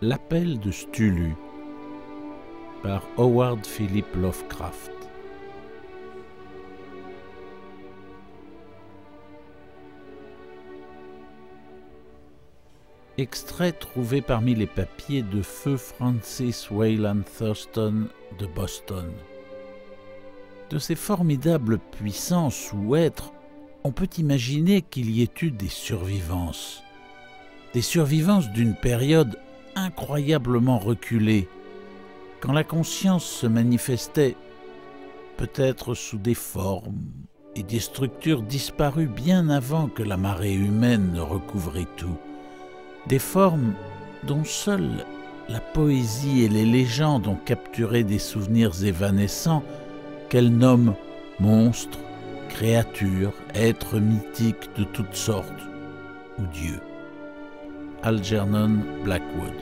L'appel de Stulu par Howard Philip Lovecraft Extrait trouvé parmi les papiers de feu Francis Wayland Thurston de Boston. De ces formidables puissances ou êtres, on peut imaginer qu'il y ait eu des survivances. Des survivances d'une période incroyablement reculée, quand la conscience se manifestait peut-être sous des formes et des structures disparues bien avant que la marée humaine ne recouvrait tout des formes dont seules la poésie et les légendes ont capturé des souvenirs évanescents qu'elle nomme monstres, créatures, êtres mythiques de toutes sortes, ou dieux. Algernon Blackwood.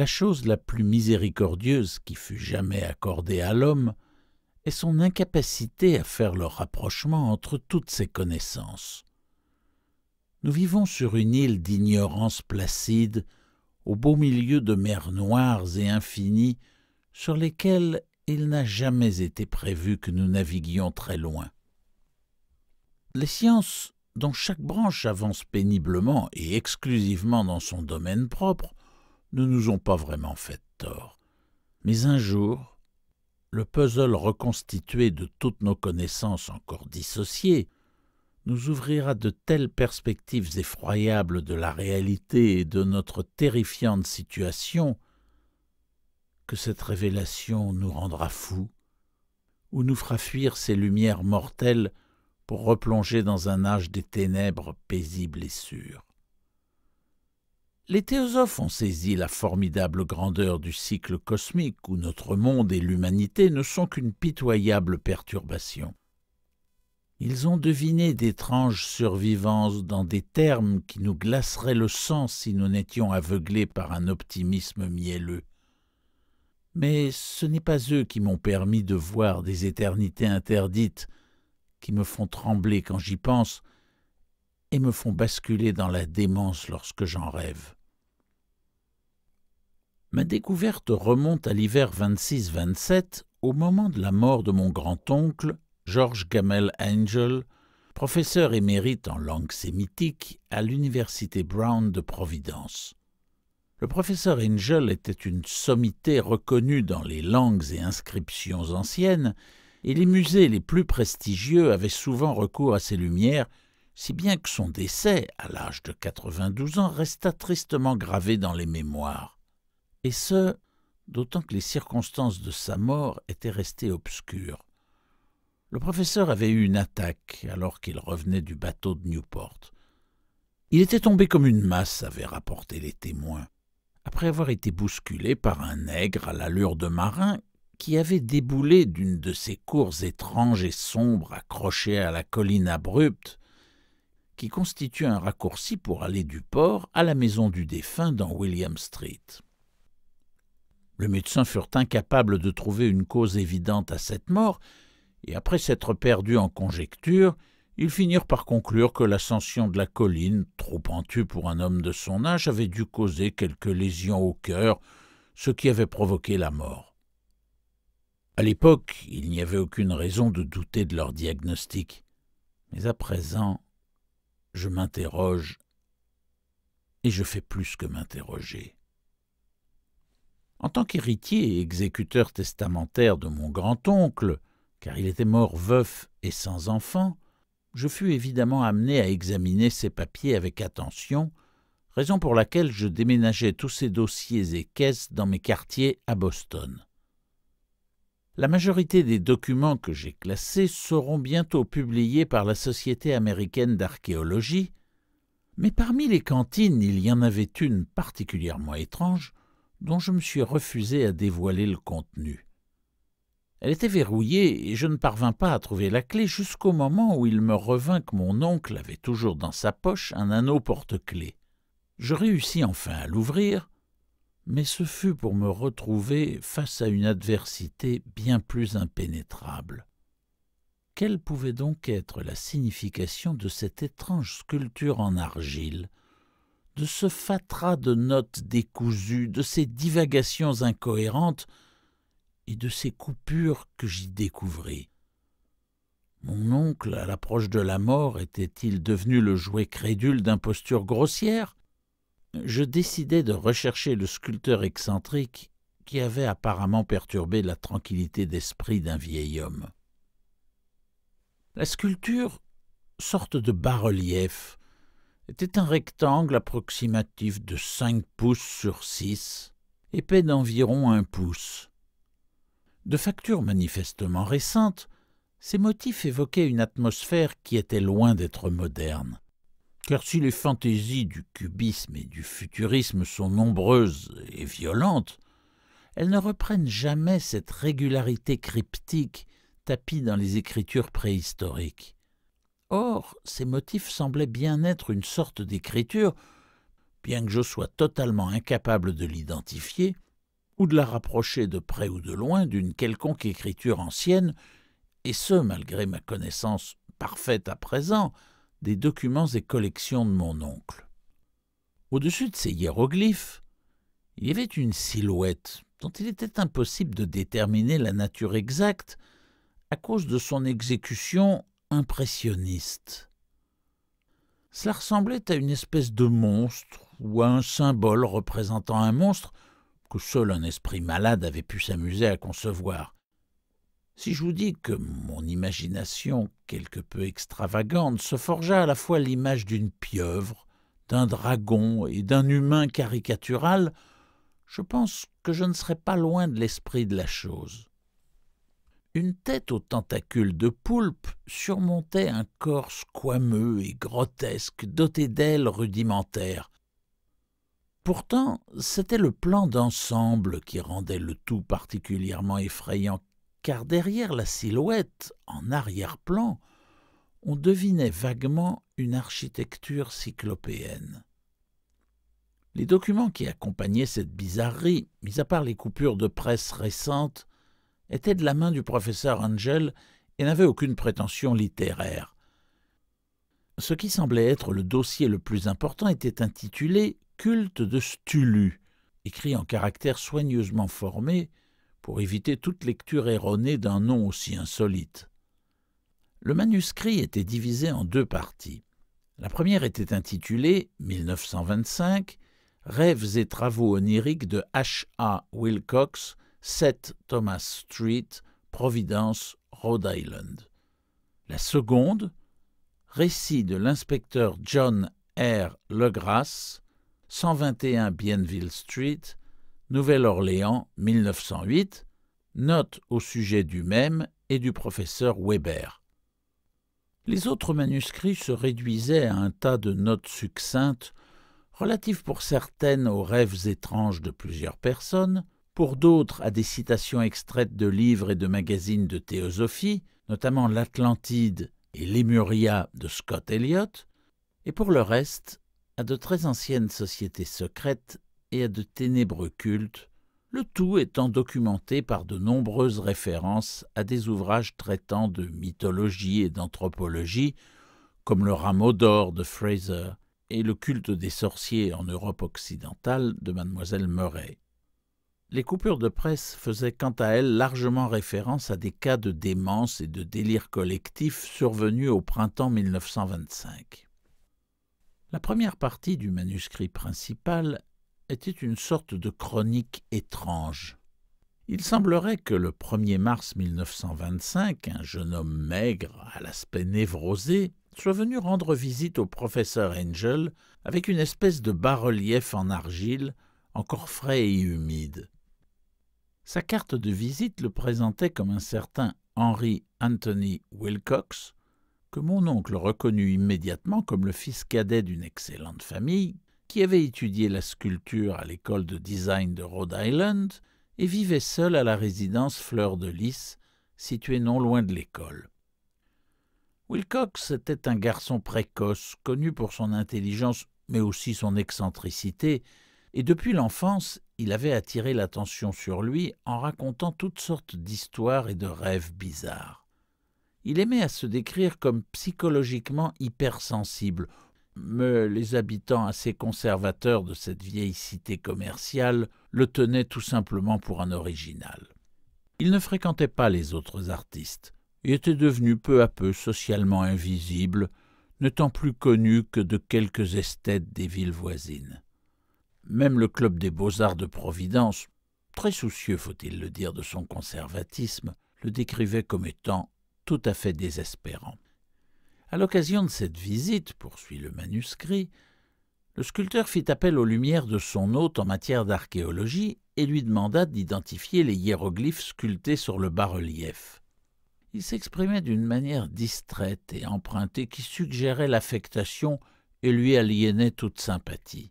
la chose la plus miséricordieuse qui fut jamais accordée à l'homme est son incapacité à faire le rapprochement entre toutes ses connaissances. Nous vivons sur une île d'ignorance placide, au beau milieu de mers noires et infinies, sur lesquelles il n'a jamais été prévu que nous naviguions très loin. Les sciences, dont chaque branche avance péniblement et exclusivement dans son domaine propre, ne nous ont pas vraiment fait tort. Mais un jour, le puzzle reconstitué de toutes nos connaissances encore dissociées nous ouvrira de telles perspectives effroyables de la réalité et de notre terrifiante situation que cette révélation nous rendra fous ou nous fera fuir ces lumières mortelles pour replonger dans un âge des ténèbres paisibles et sûrs. Les théosophes ont saisi la formidable grandeur du cycle cosmique où notre monde et l'humanité ne sont qu'une pitoyable perturbation. Ils ont deviné d'étranges survivances dans des termes qui nous glaceraient le sang si nous n'étions aveuglés par un optimisme mielleux. Mais ce n'est pas eux qui m'ont permis de voir des éternités interdites, qui me font trembler quand j'y pense, et me font basculer dans la démence lorsque j'en rêve. Ma découverte remonte à l'hiver 26-27, au moment de la mort de mon grand-oncle, George Gamel Angel, professeur émérite en langue sémitique à l'Université Brown de Providence. Le professeur Angel était une sommité reconnue dans les langues et inscriptions anciennes, et les musées les plus prestigieux avaient souvent recours à ses lumières, si bien que son décès, à l'âge de 92 ans, resta tristement gravé dans les mémoires et ce, d'autant que les circonstances de sa mort étaient restées obscures. Le professeur avait eu une attaque alors qu'il revenait du bateau de Newport. Il était tombé comme une masse, avaient rapporté les témoins, après avoir été bousculé par un nègre à l'allure de marin qui avait déboulé d'une de ces cours étranges et sombres accrochées à la colline abrupte qui constitue un raccourci pour aller du port à la maison du défunt dans William Street. Le médecin furent incapables de trouver une cause évidente à cette mort, et après s'être perdus en conjectures, ils finirent par conclure que l'ascension de la colline, trop pentue pour un homme de son âge, avait dû causer quelques lésions au cœur, ce qui avait provoqué la mort. À l'époque, il n'y avait aucune raison de douter de leur diagnostic. Mais à présent, je m'interroge, et je fais plus que m'interroger. En tant qu'héritier et exécuteur testamentaire de mon grand-oncle, car il était mort veuf et sans enfant, je fus évidemment amené à examiner ses papiers avec attention, raison pour laquelle je déménageais tous ces dossiers et caisses dans mes quartiers à Boston. La majorité des documents que j'ai classés seront bientôt publiés par la Société américaine d'archéologie, mais parmi les cantines il y en avait une particulièrement étrange dont je me suis refusé à dévoiler le contenu. Elle était verrouillée et je ne parvins pas à trouver la clé jusqu'au moment où il me revint que mon oncle avait toujours dans sa poche un anneau porte-clé. Je réussis enfin à l'ouvrir, mais ce fut pour me retrouver face à une adversité bien plus impénétrable. Quelle pouvait donc être la signification de cette étrange sculpture en argile de ce fatras de notes décousues, de ces divagations incohérentes et de ces coupures que j'y découvris. Mon oncle, à l'approche de la mort, était-il devenu le jouet crédule d'impostures grossières Je décidai de rechercher le sculpteur excentrique qui avait apparemment perturbé la tranquillité d'esprit d'un vieil homme. La sculpture, sorte de bas-relief, était un rectangle approximatif de 5 pouces sur 6, épais d'environ 1 pouce. De facture manifestement récente, ces motifs évoquaient une atmosphère qui était loin d'être moderne. Car si les fantaisies du cubisme et du futurisme sont nombreuses et violentes, elles ne reprennent jamais cette régularité cryptique tapie dans les écritures préhistoriques. Or, ces motifs semblaient bien être une sorte d'écriture, bien que je sois totalement incapable de l'identifier, ou de la rapprocher de près ou de loin d'une quelconque écriture ancienne, et ce malgré ma connaissance parfaite à présent des documents et collections de mon oncle. Au-dessus de ces hiéroglyphes, il y avait une silhouette dont il était impossible de déterminer la nature exacte à cause de son exécution impressionniste. Cela ressemblait à une espèce de monstre ou à un symbole représentant un monstre que seul un esprit malade avait pu s'amuser à concevoir. Si je vous dis que mon imagination, quelque peu extravagante, se forgea à la fois l'image d'une pieuvre, d'un dragon et d'un humain caricatural, je pense que je ne serais pas loin de l'esprit de la chose. Une tête aux tentacules de poulpe surmontait un corps squameux et grotesque, doté d'ailes rudimentaires. Pourtant, c'était le plan d'ensemble qui rendait le tout particulièrement effrayant, car derrière la silhouette, en arrière-plan, on devinait vaguement une architecture cyclopéenne. Les documents qui accompagnaient cette bizarrerie, mis à part les coupures de presse récentes, était de la main du professeur Angel et n'avait aucune prétention littéraire. Ce qui semblait être le dossier le plus important était intitulé Culte de Stulu, écrit en caractères soigneusement formés pour éviter toute lecture erronée d'un nom aussi insolite. Le manuscrit était divisé en deux parties. La première était intitulée 1925 Rêves et travaux oniriques de H. A. Wilcox, 7 Thomas Street, Providence, Rhode Island. La seconde, récit de l'inspecteur John R. Legrasse, 121 Bienville Street, Nouvelle-Orléans, 1908, note au sujet du même et du professeur Weber. Les autres manuscrits se réduisaient à un tas de notes succinctes relatives pour certaines aux rêves étranges de plusieurs personnes, pour d'autres à des citations extraites de livres et de magazines de théosophie, notamment l'Atlantide et Lemuria de Scott Elliott, et pour le reste à de très anciennes sociétés secrètes et à de ténébreux cultes, le tout étant documenté par de nombreuses références à des ouvrages traitant de mythologie et d'anthropologie, comme le rameau d'or de Fraser et le culte des sorciers en Europe occidentale de mademoiselle Murray. Les coupures de presse faisaient quant à elles largement référence à des cas de démence et de délire collectif survenus au printemps 1925. La première partie du manuscrit principal était une sorte de chronique étrange. Il semblerait que le 1er mars 1925, un jeune homme maigre, à l'aspect névrosé, soit venu rendre visite au professeur Angel avec une espèce de bas-relief en argile, encore frais et humide. Sa carte de visite le présentait comme un certain Henry Anthony Wilcox, que mon oncle reconnut immédiatement comme le fils cadet d'une excellente famille, qui avait étudié la sculpture à l'école de design de Rhode Island et vivait seul à la résidence Fleur de Lys, située non loin de l'école. Wilcox était un garçon précoce, connu pour son intelligence mais aussi son excentricité, et depuis l'enfance il avait attiré l'attention sur lui en racontant toutes sortes d'histoires et de rêves bizarres. Il aimait à se décrire comme psychologiquement hypersensible, mais les habitants assez conservateurs de cette vieille cité commerciale le tenaient tout simplement pour un original. Il ne fréquentait pas les autres artistes, et était devenu peu à peu socialement invisible, n'étant plus connu que de quelques esthètes des villes voisines. Même le Club des beaux-arts de Providence, très soucieux, faut-il le dire, de son conservatisme, le décrivait comme étant tout à fait désespérant. À l'occasion de cette visite, poursuit le manuscrit, le sculpteur fit appel aux lumières de son hôte en matière d'archéologie et lui demanda d'identifier les hiéroglyphes sculptés sur le bas-relief. Il s'exprimait d'une manière distraite et empruntée qui suggérait l'affectation et lui aliénait toute sympathie.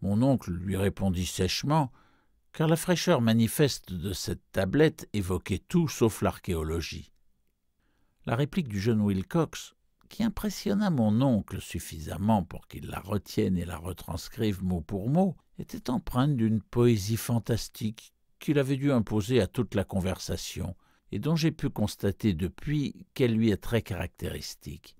Mon oncle lui répondit sèchement, car la fraîcheur manifeste de cette tablette évoquait tout sauf l'archéologie. La réplique du jeune Wilcox, qui impressionna mon oncle suffisamment pour qu'il la retienne et la retranscrive mot pour mot, était empreinte d'une poésie fantastique qu'il avait dû imposer à toute la conversation, et dont j'ai pu constater depuis qu'elle lui est très caractéristique.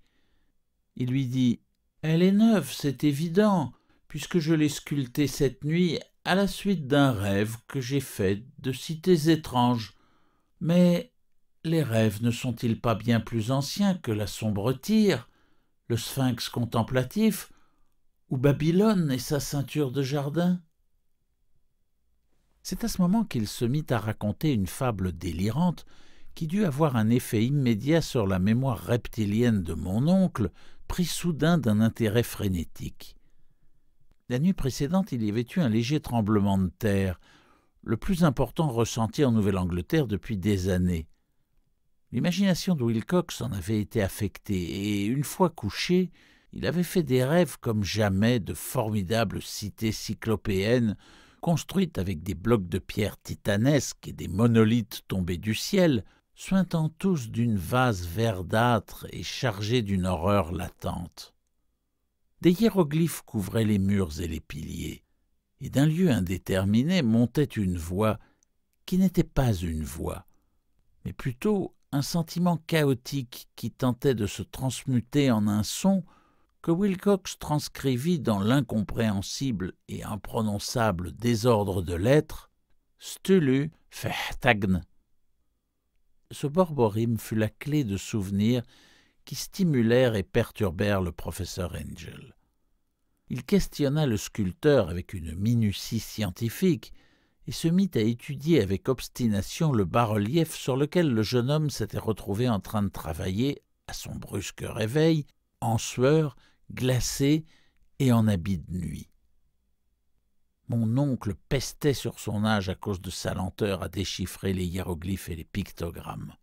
Il lui dit Elle est neuve, c'est évident, puisque je l'ai sculpté cette nuit à la suite d'un rêve que j'ai fait de cités étranges. Mais les rêves ne sont-ils pas bien plus anciens que la sombre tire, le sphinx contemplatif, ou Babylone et sa ceinture de jardin C'est à ce moment qu'il se mit à raconter une fable délirante qui dut avoir un effet immédiat sur la mémoire reptilienne de mon oncle, pris soudain d'un intérêt frénétique. La nuit précédente, il y avait eu un léger tremblement de terre, le plus important ressenti en Nouvelle-Angleterre depuis des années. L'imagination de Wilcox en avait été affectée, et une fois couché, il avait fait des rêves comme jamais de formidables cités cyclopéennes, construites avec des blocs de pierre titanesques et des monolithes tombés du ciel, suintant tous d'une vase verdâtre et chargée d'une horreur latente. Des hiéroglyphes couvraient les murs et les piliers, et d'un lieu indéterminé montait une voix qui n'était pas une voix, mais plutôt un sentiment chaotique qui tentait de se transmuter en un son que Wilcox transcrivit dans l'incompréhensible et imprononçable désordre de lettres Stulu fehtagn. Ce borborim fut la clé de souvenir qui stimulèrent et perturbèrent le professeur Angel. Il questionna le sculpteur avec une minutie scientifique et se mit à étudier avec obstination le bas-relief sur lequel le jeune homme s'était retrouvé en train de travailler à son brusque réveil, en sueur, glacé et en habit de nuit. Mon oncle pestait sur son âge à cause de sa lenteur à déchiffrer les hiéroglyphes et les pictogrammes.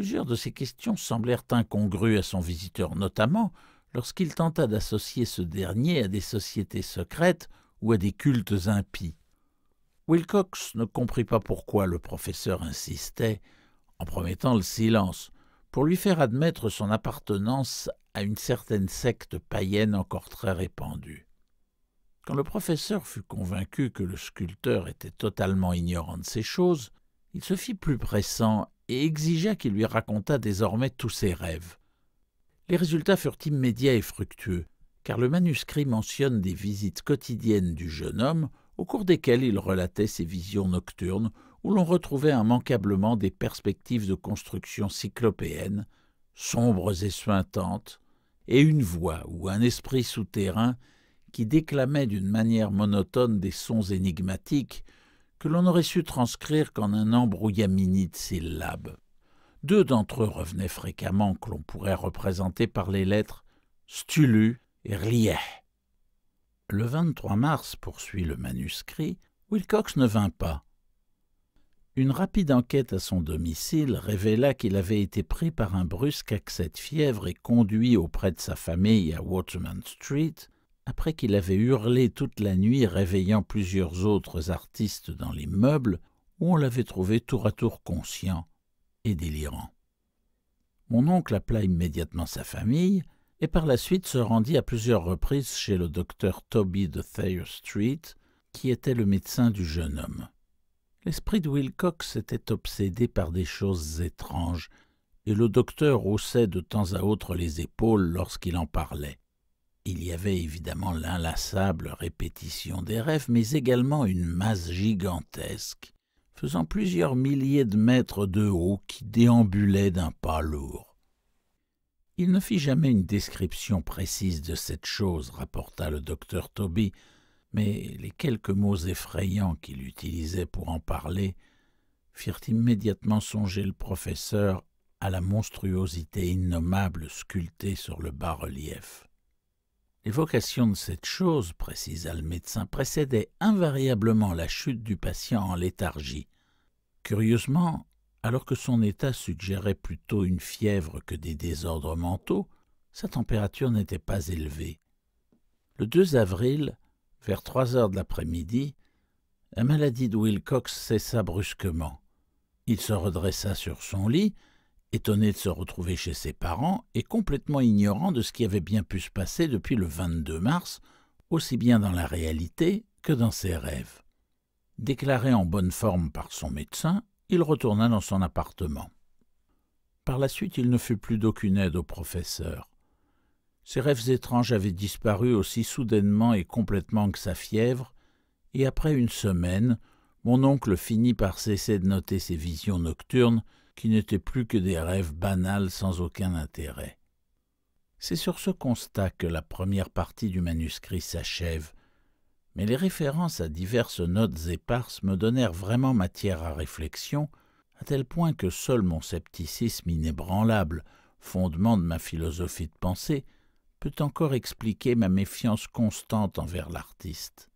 Plusieurs de ces questions semblèrent incongrues à son visiteur, notamment lorsqu'il tenta d'associer ce dernier à des sociétés secrètes ou à des cultes impies. Wilcox ne comprit pas pourquoi le professeur insistait, en promettant le silence, pour lui faire admettre son appartenance à une certaine secte païenne encore très répandue. Quand le professeur fut convaincu que le sculpteur était totalement ignorant de ces choses, il se fit plus pressant et exigea qu'il lui racontât désormais tous ses rêves. Les résultats furent immédiats et fructueux, car le manuscrit mentionne des visites quotidiennes du jeune homme au cours desquelles il relatait ses visions nocturnes où l'on retrouvait immanquablement des perspectives de construction cyclopéennes, sombres et suintantes, et une voix ou un esprit souterrain qui déclamait d'une manière monotone des sons énigmatiques que l'on aurait su transcrire qu'en un embrouillamini de syllabes. Deux d'entre eux revenaient fréquemment que l'on pourrait représenter par les lettres stulu et rieh. Le 23 mars, poursuit le manuscrit, Wilcox ne vint pas. Une rapide enquête à son domicile révéla qu'il avait été pris par un brusque accès de fièvre et conduit auprès de sa famille à Waterman Street, après qu'il avait hurlé toute la nuit, réveillant plusieurs autres artistes dans les meubles, où on l'avait trouvé tour à tour conscient et délirant. Mon oncle appela immédiatement sa famille, et par la suite se rendit à plusieurs reprises chez le docteur Toby de Thayer Street, qui était le médecin du jeune homme. L'esprit de Wilcox était obsédé par des choses étranges, et le docteur haussait de temps à autre les épaules lorsqu'il en parlait. Il y avait évidemment l'inlassable répétition des rêves, mais également une masse gigantesque, faisant plusieurs milliers de mètres de haut, qui déambulait d'un pas lourd. Il ne fit jamais une description précise de cette chose, rapporta le docteur Toby, mais les quelques mots effrayants qu'il utilisait pour en parler firent immédiatement songer le professeur à la monstruosité innommable sculptée sur le bas-relief. L'évocation de cette chose, précisa le médecin, précédait invariablement la chute du patient en léthargie. Curieusement, alors que son état suggérait plutôt une fièvre que des désordres mentaux, sa température n'était pas élevée. Le 2 avril, vers trois heures de l'après-midi, la maladie de Wilcox cessa brusquement. Il se redressa sur son lit, étonné de se retrouver chez ses parents et complètement ignorant de ce qui avait bien pu se passer depuis le 22 mars, aussi bien dans la réalité que dans ses rêves. Déclaré en bonne forme par son médecin, il retourna dans son appartement. Par la suite, il ne fut plus d'aucune aide au professeur. Ses rêves étranges avaient disparu aussi soudainement et complètement que sa fièvre, et après une semaine, mon oncle finit par cesser de noter ses visions nocturnes qui n'étaient plus que des rêves banals sans aucun intérêt. C'est sur ce constat que la première partie du manuscrit s'achève, mais les références à diverses notes éparses me donnèrent vraiment matière à réflexion, à tel point que seul mon scepticisme inébranlable, fondement de ma philosophie de pensée, peut encore expliquer ma méfiance constante envers l'artiste.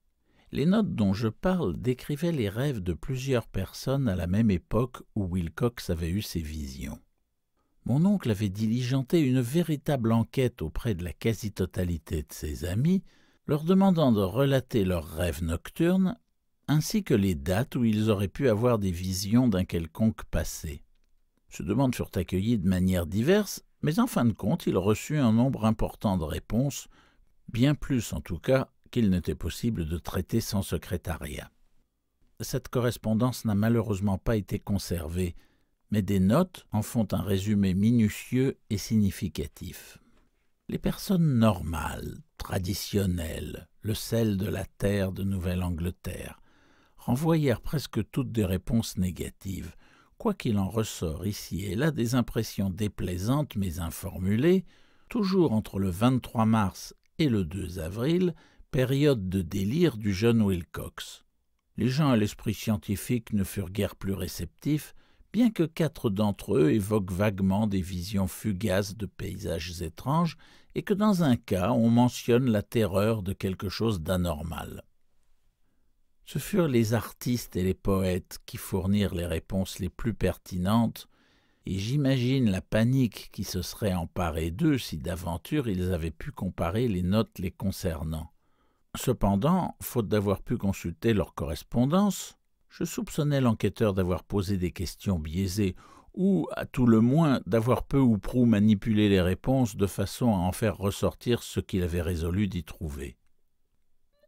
Les notes dont je parle décrivaient les rêves de plusieurs personnes à la même époque où Wilcox avait eu ses visions. Mon oncle avait diligenté une véritable enquête auprès de la quasi-totalité de ses amis, leur demandant de relater leurs rêves nocturnes, ainsi que les dates où ils auraient pu avoir des visions d'un quelconque passé. Ces demandes furent accueillies de manière diverse, mais en fin de compte, il reçut un nombre important de réponses, bien plus en tout cas qu'il n'était possible de traiter sans secrétariat. Cette correspondance n'a malheureusement pas été conservée, mais des notes en font un résumé minutieux et significatif. Les personnes normales, traditionnelles, le sel de la terre de Nouvelle-Angleterre, renvoyèrent presque toutes des réponses négatives, quoi qu'il en ressort ici et là des impressions déplaisantes mais informulées, toujours entre le 23 mars et le 2 avril, période de délire du jeune Wilcox. Les gens à l'esprit scientifique ne furent guère plus réceptifs, bien que quatre d'entre eux évoquent vaguement des visions fugaces de paysages étranges et que dans un cas on mentionne la terreur de quelque chose d'anormal. Ce furent les artistes et les poètes qui fournirent les réponses les plus pertinentes, et j'imagine la panique qui se serait emparée d'eux si d'aventure ils avaient pu comparer les notes les concernant. Cependant, faute d'avoir pu consulter leur correspondance, je soupçonnais l'enquêteur d'avoir posé des questions biaisées ou, à tout le moins, d'avoir peu ou prou manipulé les réponses de façon à en faire ressortir ce qu'il avait résolu d'y trouver.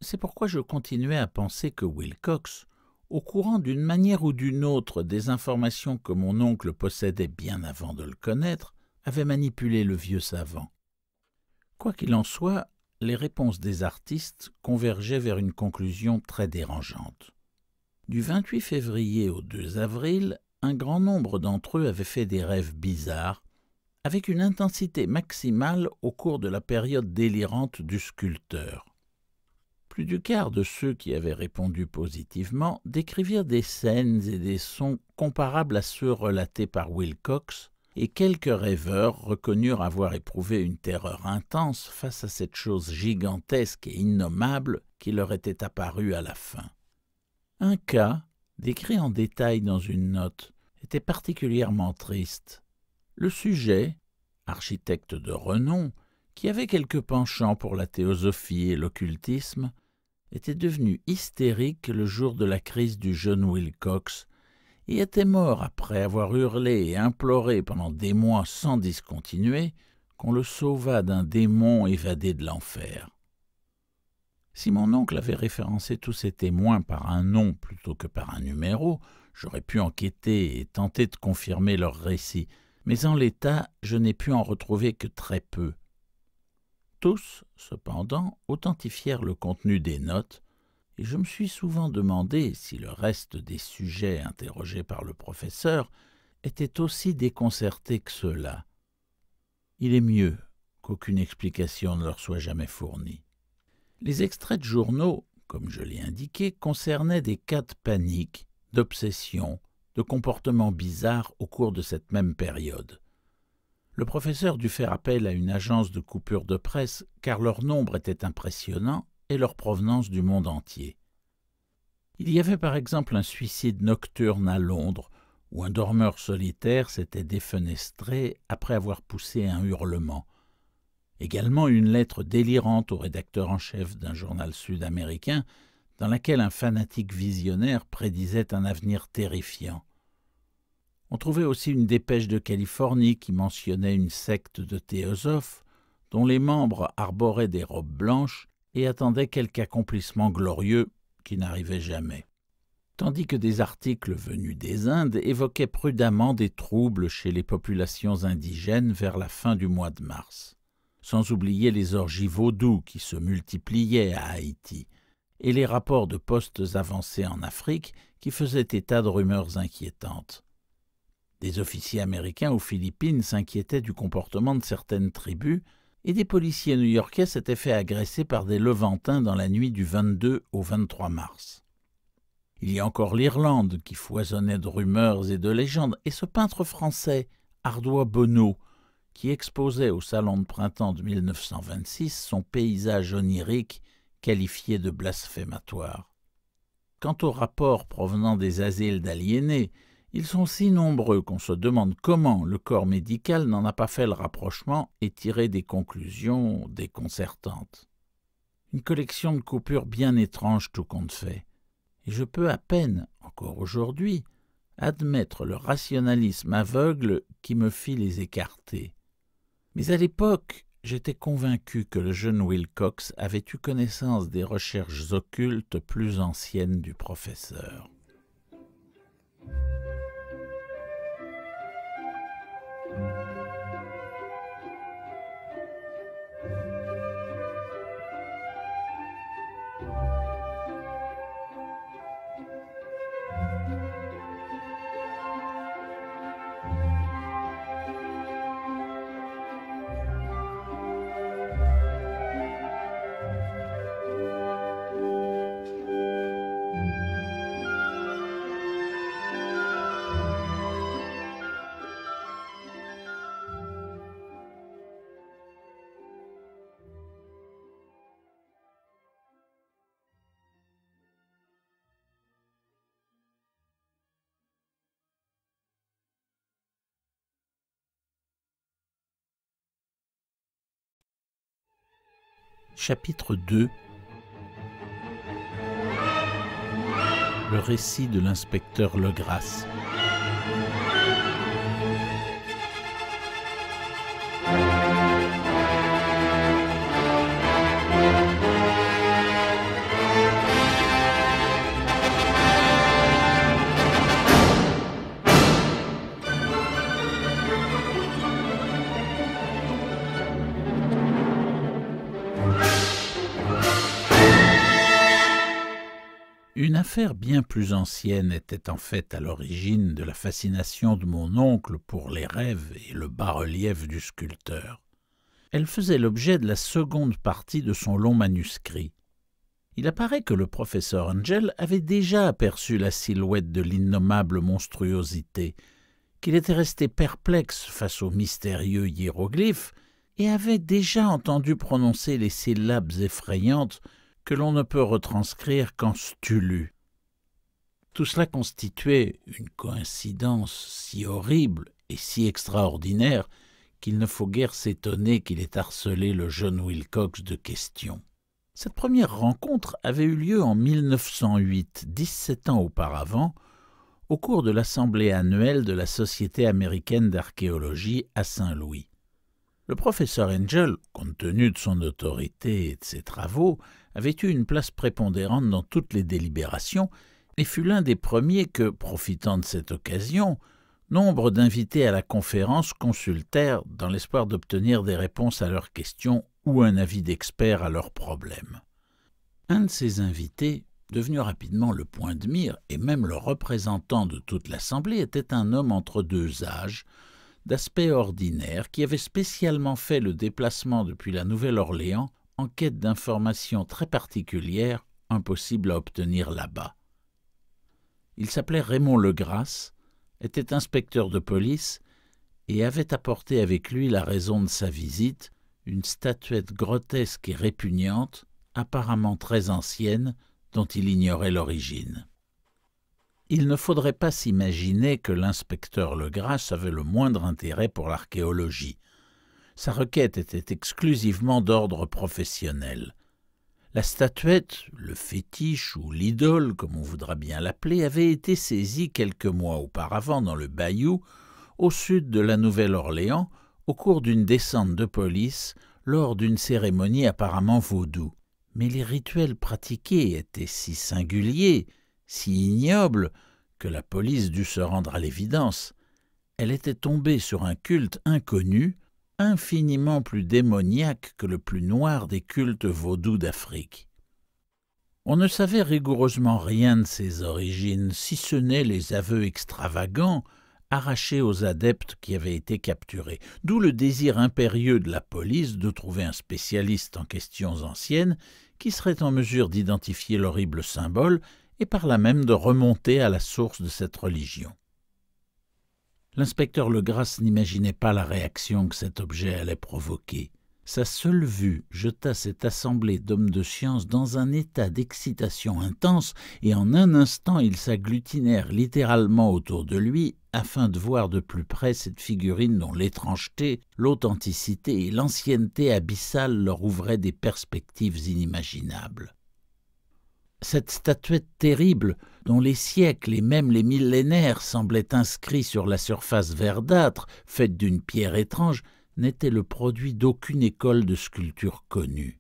C'est pourquoi je continuais à penser que Wilcox, au courant d'une manière ou d'une autre des informations que mon oncle possédait bien avant de le connaître, avait manipulé le vieux savant. Quoi qu'il en soit, les réponses des artistes convergeaient vers une conclusion très dérangeante. Du 28 février au 2 avril, un grand nombre d'entre eux avaient fait des rêves bizarres, avec une intensité maximale au cours de la période délirante du sculpteur. Plus du quart de ceux qui avaient répondu positivement décrivirent des scènes et des sons comparables à ceux relatés par Wilcox, et quelques rêveurs reconnurent avoir éprouvé une terreur intense face à cette chose gigantesque et innommable qui leur était apparue à la fin. Un cas, décrit en détail dans une note, était particulièrement triste. Le sujet, architecte de renom, qui avait quelques penchants pour la théosophie et l'occultisme, était devenu hystérique le jour de la crise du jeune Wilcox, et était mort après avoir hurlé et imploré pendant des mois sans discontinuer qu'on le sauva d'un démon évadé de l'enfer. Si mon oncle avait référencé tous ces témoins par un nom plutôt que par un numéro, j'aurais pu enquêter et tenter de confirmer leur récit, mais en l'état, je n'ai pu en retrouver que très peu. Tous, cependant, authentifièrent le contenu des notes, et je me suis souvent demandé si le reste des sujets interrogés par le professeur était aussi déconcerté que cela. Il est mieux qu'aucune explication ne leur soit jamais fournie. Les extraits de journaux, comme je l'ai indiqué, concernaient des cas de panique, d'obsession, de comportements bizarres au cours de cette même période. Le professeur dut faire appel à une agence de coupure de presse car leur nombre était impressionnant et leur provenance du monde entier. Il y avait par exemple un suicide nocturne à Londres, où un dormeur solitaire s'était défenestré après avoir poussé un hurlement. Également une lettre délirante au rédacteur en chef d'un journal sud-américain, dans laquelle un fanatique visionnaire prédisait un avenir terrifiant. On trouvait aussi une dépêche de Californie qui mentionnait une secte de théosophes dont les membres arboraient des robes blanches et attendait quelque accomplissement glorieux qui n'arrivait jamais. Tandis que des articles venus des Indes évoquaient prudemment des troubles chez les populations indigènes vers la fin du mois de mars, sans oublier les orgies vaudoues qui se multipliaient à Haïti, et les rapports de postes avancés en Afrique qui faisaient état de rumeurs inquiétantes. Des officiers américains aux Philippines s'inquiétaient du comportement de certaines tribus et des policiers new-yorkais s'étaient fait agresser par des Levantins dans la nuit du 22 au 23 mars. Il y a encore l'Irlande qui foisonnait de rumeurs et de légendes, et ce peintre français, Ardois Bonneau, qui exposait au Salon de printemps de 1926 son paysage onirique qualifié de blasphématoire. Quant aux rapports provenant des asiles d'aliénés, ils sont si nombreux qu'on se demande comment le corps médical n'en a pas fait le rapprochement et tiré des conclusions déconcertantes. Une collection de coupures bien étranges tout compte fait. Et je peux à peine, encore aujourd'hui, admettre le rationalisme aveugle qui me fit les écarter. Mais à l'époque, j'étais convaincu que le jeune Wilcox avait eu connaissance des recherches occultes plus anciennes du professeur. Chapitre 2 Le récit de l'inspecteur Legrasse Une affaire bien plus ancienne était en fait à l'origine de la fascination de mon oncle pour les rêves et le bas-relief du sculpteur. Elle faisait l'objet de la seconde partie de son long manuscrit. Il apparaît que le professeur Angel avait déjà aperçu la silhouette de l'innommable monstruosité, qu'il était resté perplexe face au mystérieux hiéroglyphe et avait déjà entendu prononcer les syllabes effrayantes que l'on ne peut retranscrire qu'en stulu. Tout cela constituait une coïncidence si horrible et si extraordinaire qu'il ne faut guère s'étonner qu'il ait harcelé le jeune Wilcox de questions. Cette première rencontre avait eu lieu en 1908, 17 ans auparavant, au cours de l'assemblée annuelle de la Société américaine d'archéologie à Saint-Louis. Le professeur Angel, compte tenu de son autorité et de ses travaux, avait eu une place prépondérante dans toutes les délibérations et fut l'un des premiers que, profitant de cette occasion, nombre d'invités à la conférence consultèrent dans l'espoir d'obtenir des réponses à leurs questions ou un avis d'expert à leurs problèmes. Un de ces invités, devenu rapidement le point de mire et même le représentant de toute l'Assemblée, était un homme entre deux âges, d'aspect ordinaire, qui avait spécialement fait le déplacement depuis la Nouvelle-Orléans en quête d'informations très particulières impossibles à obtenir là-bas. Il s'appelait Raymond Legrasse, était inspecteur de police et avait apporté avec lui la raison de sa visite, une statuette grotesque et répugnante, apparemment très ancienne, dont il ignorait l'origine. Il ne faudrait pas s'imaginer que l'inspecteur Legrasse avait le moindre intérêt pour l'archéologie sa requête était exclusivement d'ordre professionnel. La statuette, le fétiche ou l'idole, comme on voudra bien l'appeler, avait été saisie quelques mois auparavant dans le Bayou, au sud de la Nouvelle-Orléans, au cours d'une descente de police lors d'une cérémonie apparemment vaudou. Mais les rituels pratiqués étaient si singuliers, si ignobles, que la police dut se rendre à l'évidence. Elle était tombée sur un culte inconnu, infiniment plus démoniaque que le plus noir des cultes vaudous d'Afrique. On ne savait rigoureusement rien de ses origines, si ce n'est les aveux extravagants arrachés aux adeptes qui avaient été capturés, d'où le désir impérieux de la police de trouver un spécialiste en questions anciennes qui serait en mesure d'identifier l'horrible symbole et par là même de remonter à la source de cette religion. L'inspecteur Legras n'imaginait pas la réaction que cet objet allait provoquer. Sa seule vue jeta cette assemblée d'hommes de science dans un état d'excitation intense, et en un instant ils s'agglutinèrent littéralement autour de lui afin de voir de plus près cette figurine dont l'étrangeté, l'authenticité et l'ancienneté abyssale leur ouvraient des perspectives inimaginables cette statuette terrible dont les siècles et même les millénaires semblaient inscrits sur la surface verdâtre, faite d'une pierre étrange, n'était le produit d'aucune école de sculpture connue.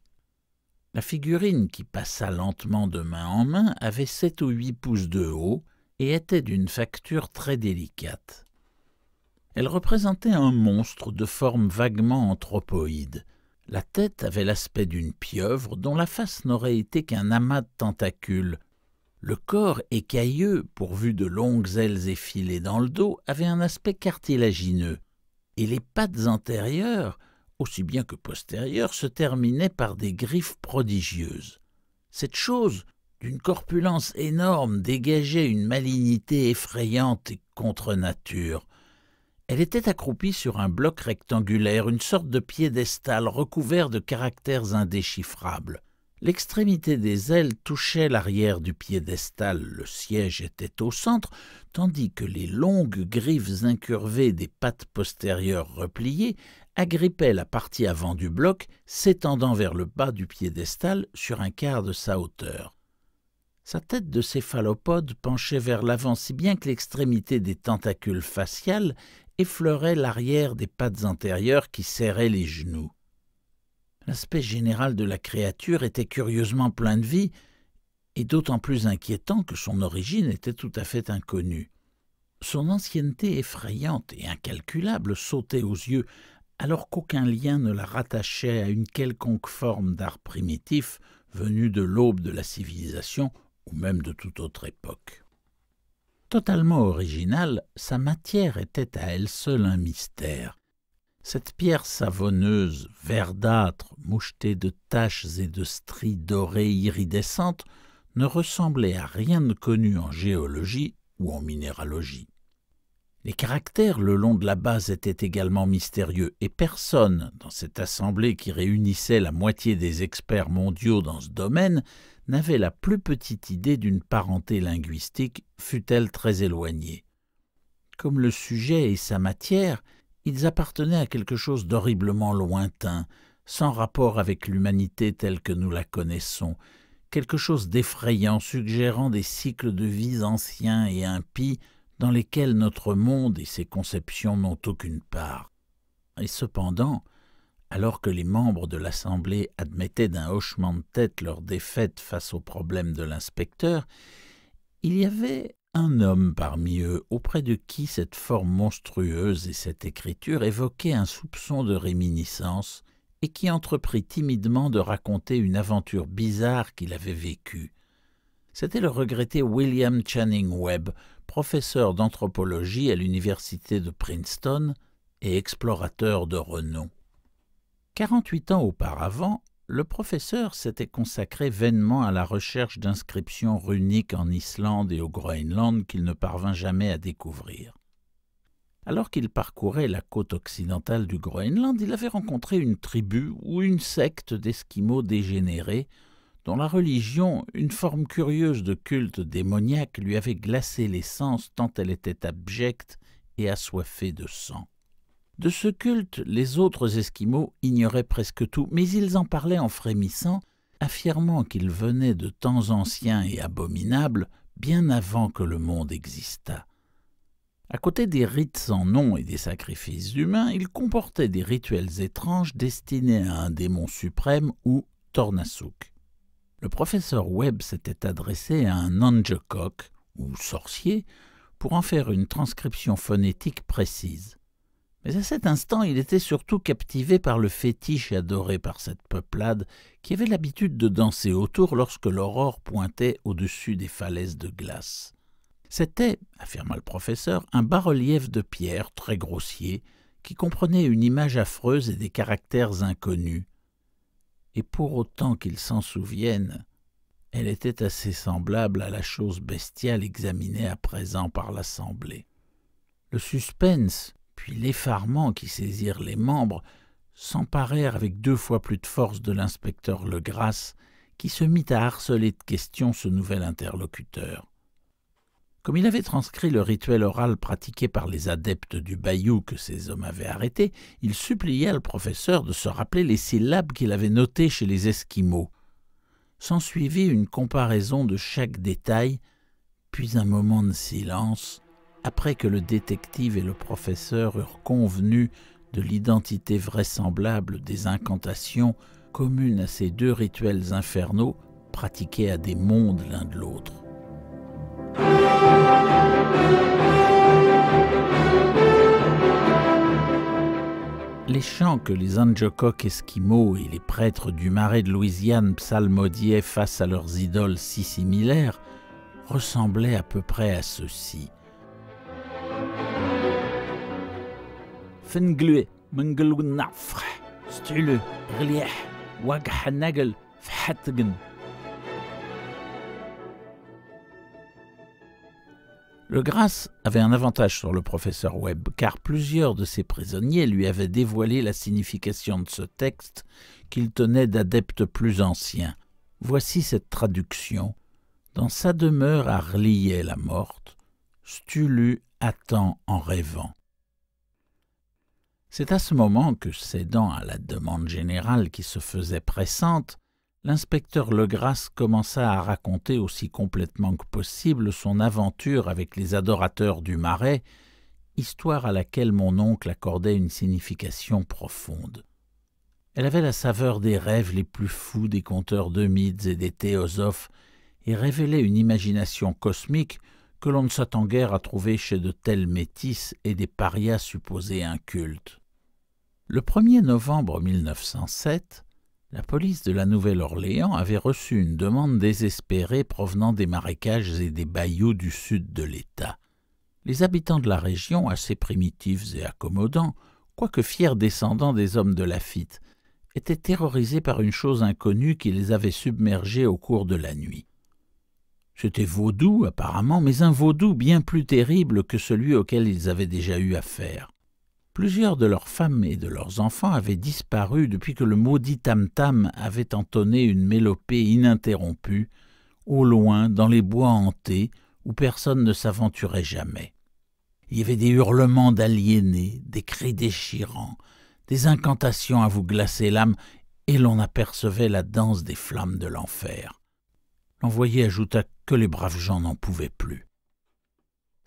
La figurine qui passa lentement de main en main avait sept ou huit pouces de haut et était d'une facture très délicate. Elle représentait un monstre de forme vaguement anthropoïde, la tête avait l'aspect d'une pieuvre dont la face n'aurait été qu'un amas de tentacules. Le corps écailleux, pourvu de longues ailes effilées dans le dos, avait un aspect cartilagineux, et les pattes antérieures, aussi bien que postérieures, se terminaient par des griffes prodigieuses. Cette chose, d'une corpulence énorme, dégageait une malignité effrayante et contre nature. Elle était accroupie sur un bloc rectangulaire, une sorte de piédestal recouvert de caractères indéchiffrables. L'extrémité des ailes touchait l'arrière du piédestal, le siège était au centre, tandis que les longues griffes incurvées des pattes postérieures repliées agrippaient la partie avant du bloc, s'étendant vers le bas du piédestal sur un quart de sa hauteur. Sa tête de céphalopode penchait vers l'avant si bien que l'extrémité des tentacules faciales effleurait l'arrière des pattes antérieures qui serraient les genoux. L'aspect général de la créature était curieusement plein de vie, et d'autant plus inquiétant que son origine était tout à fait inconnue. Son ancienneté effrayante et incalculable sautait aux yeux, alors qu'aucun lien ne la rattachait à une quelconque forme d'art primitif venu de l'aube de la civilisation ou même de toute autre époque. Totalement originale, sa matière était à elle seule un mystère. Cette pierre savonneuse, verdâtre, mouchetée de taches et de stries dorées iridescentes, ne ressemblait à rien de connu en géologie ou en minéralogie. Les caractères le long de la base étaient également mystérieux, et personne, dans cette assemblée qui réunissait la moitié des experts mondiaux dans ce domaine, n'avait la plus petite idée d'une parenté linguistique, fût-elle très éloignée. Comme le sujet et sa matière, ils appartenaient à quelque chose d'horriblement lointain, sans rapport avec l'humanité telle que nous la connaissons, quelque chose d'effrayant suggérant des cycles de vie anciens et impies dans lesquels notre monde et ses conceptions n'ont aucune part. Et cependant, alors que les membres de l'Assemblée admettaient d'un hochement de tête leur défaite face au problème de l'inspecteur, il y avait un homme parmi eux auprès de qui cette forme monstrueuse et cette écriture évoquaient un soupçon de réminiscence, et qui entreprit timidement de raconter une aventure bizarre qu'il avait vécue. C'était le regretté William Channing Webb, professeur d'anthropologie à l'université de Princeton et explorateur de renom. 48 ans auparavant, le professeur s'était consacré vainement à la recherche d'inscriptions runiques en Islande et au Groenland qu'il ne parvint jamais à découvrir. Alors qu'il parcourait la côte occidentale du Groenland, il avait rencontré une tribu ou une secte d'Esquimaux dégénérés dont la religion, une forme curieuse de culte démoniaque, lui avait glacé les sens tant elle était abjecte et assoiffée de sang. De ce culte, les autres Esquimaux ignoraient presque tout, mais ils en parlaient en frémissant, affirmant qu'il venait de temps anciens et abominables, bien avant que le monde existât. À côté des rites sans nom et des sacrifices humains, il comportait des rituels étranges destinés à un démon suprême ou Tornasuk. Le professeur Webb s'était adressé à un Angecock, ou sorcier, pour en faire une transcription phonétique précise. Mais à cet instant, il était surtout captivé par le fétiche adoré par cette peuplade qui avait l'habitude de danser autour lorsque l'aurore pointait au-dessus des falaises de glace. C'était, affirma le professeur, un bas-relief de pierre très grossier qui comprenait une image affreuse et des caractères inconnus et pour autant qu'ils s'en souviennent, elle était assez semblable à la chose bestiale examinée à présent par l'assemblée. Le suspense, puis l'effarement qui saisirent les membres, s'emparèrent avec deux fois plus de force de l'inspecteur Legrasse, qui se mit à harceler de questions ce nouvel interlocuteur. Comme il avait transcrit le rituel oral pratiqué par les adeptes du bayou que ces hommes avaient arrêté, il supplia le professeur de se rappeler les syllabes qu'il avait notées chez les Esquimaux. S'ensuivit une comparaison de chaque détail, puis un moment de silence, après que le détective et le professeur eurent convenu de l'identité vraisemblable des incantations communes à ces deux rituels infernaux pratiqués à des mondes l'un de l'autre. Les chants que les Anjokok esquimaux et les prêtres du marais de Louisiane psalmodiaient face à leurs idoles si similaires ressemblaient à peu près à ceux-ci. Le grâce avait un avantage sur le professeur Webb, car plusieurs de ses prisonniers lui avaient dévoilé la signification de ce texte qu'il tenait d'adeptes plus anciens. Voici cette traduction. Dans sa demeure à relier la morte, Stulu attend en rêvant. C'est à ce moment que, cédant à la demande générale qui se faisait pressante, l'inspecteur Legrasse commença à raconter aussi complètement que possible son aventure avec les adorateurs du marais, histoire à laquelle mon oncle accordait une signification profonde. Elle avait la saveur des rêves les plus fous des conteurs de mythes et des théosophes, et révélait une imagination cosmique que l'on ne s'attend guère à trouver chez de tels métis et des parias supposés incultes. Le 1er novembre 1907, la police de la Nouvelle-Orléans avait reçu une demande désespérée provenant des marécages et des bayous du sud de l'État. Les habitants de la région, assez primitifs et accommodants, quoique fiers descendants des hommes de Lafitte, étaient terrorisés par une chose inconnue qui les avait submergés au cours de la nuit. C'était vaudou, apparemment, mais un vaudou bien plus terrible que celui auquel ils avaient déjà eu affaire. Plusieurs de leurs femmes et de leurs enfants avaient disparu depuis que le maudit tam-tam avait entonné une mélopée ininterrompue, au loin, dans les bois hantés, où personne ne s'aventurait jamais. Il y avait des hurlements d'aliénés, des cris déchirants, des incantations à vous glacer l'âme, et l'on apercevait la danse des flammes de l'enfer. L'envoyé ajouta que les braves gens n'en pouvaient plus.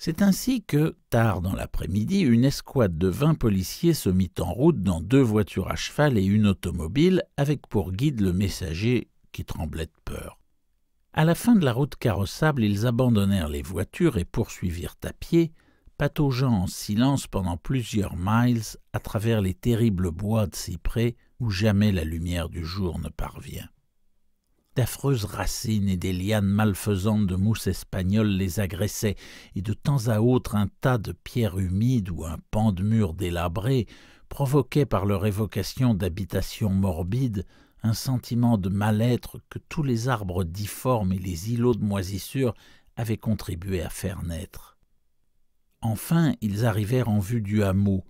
C'est ainsi que, tard dans l'après-midi, une escouade de 20 policiers se mit en route dans deux voitures à cheval et une automobile, avec pour guide le messager qui tremblait de peur. À la fin de la route carrossable, ils abandonnèrent les voitures et poursuivirent à pied, pataugeant en silence pendant plusieurs miles à travers les terribles bois de cyprès où jamais la lumière du jour ne parvient. D'affreuses racines et des lianes malfaisantes de mousse espagnole les agressaient, et de temps à autre un tas de pierres humides ou un pan de mur délabré provoquaient par leur évocation d'habitations morbides un sentiment de mal-être que tous les arbres difformes et les îlots de moisissure avaient contribué à faire naître. Enfin, ils arrivèrent en vue du hameau,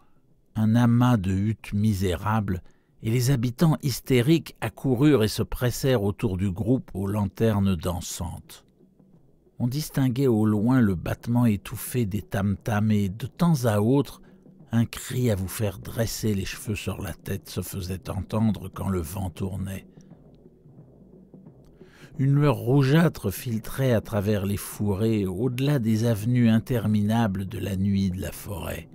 un amas de huttes misérables et les habitants hystériques accoururent et se pressèrent autour du groupe aux lanternes dansantes. On distinguait au loin le battement étouffé des tam-tams et, de temps à autre, un cri à vous faire dresser les cheveux sur la tête se faisait entendre quand le vent tournait. Une lueur rougeâtre filtrait à travers les fourrés, au-delà des avenues interminables de la nuit de la forêt.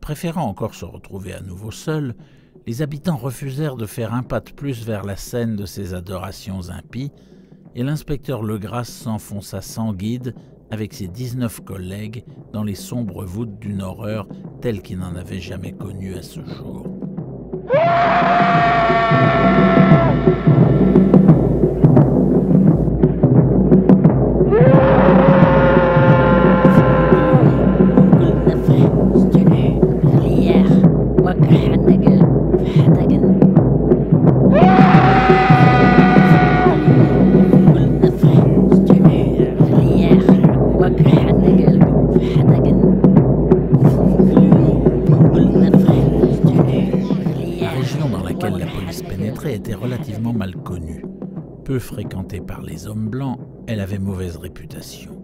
Préférant encore se retrouver à nouveau seul, les habitants refusèrent de faire un pas de plus vers la scène de ces adorations impies, et l'inspecteur Legrasse s'enfonça sans guide avec ses 19 collègues dans les sombres voûtes d'une horreur telle qu'il n'en avait jamais connue à ce jour. fréquentée par les hommes blancs, elle avait mauvaise réputation.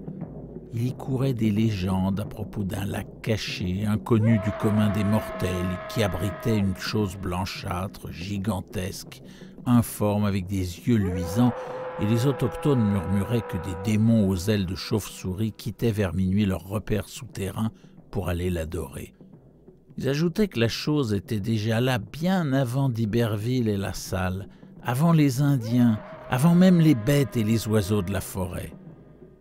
Il y courait des légendes à propos d'un lac caché, inconnu du commun des mortels, qui abritait une chose blanchâtre, gigantesque, informe, avec des yeux luisants, et les autochtones murmuraient que des démons aux ailes de chauve-souris quittaient vers minuit leur repère souterrain pour aller l'adorer. Ils ajoutaient que la chose était déjà là bien avant d'Iberville et La Salle, avant les Indiens, avant même les bêtes et les oiseaux de la forêt.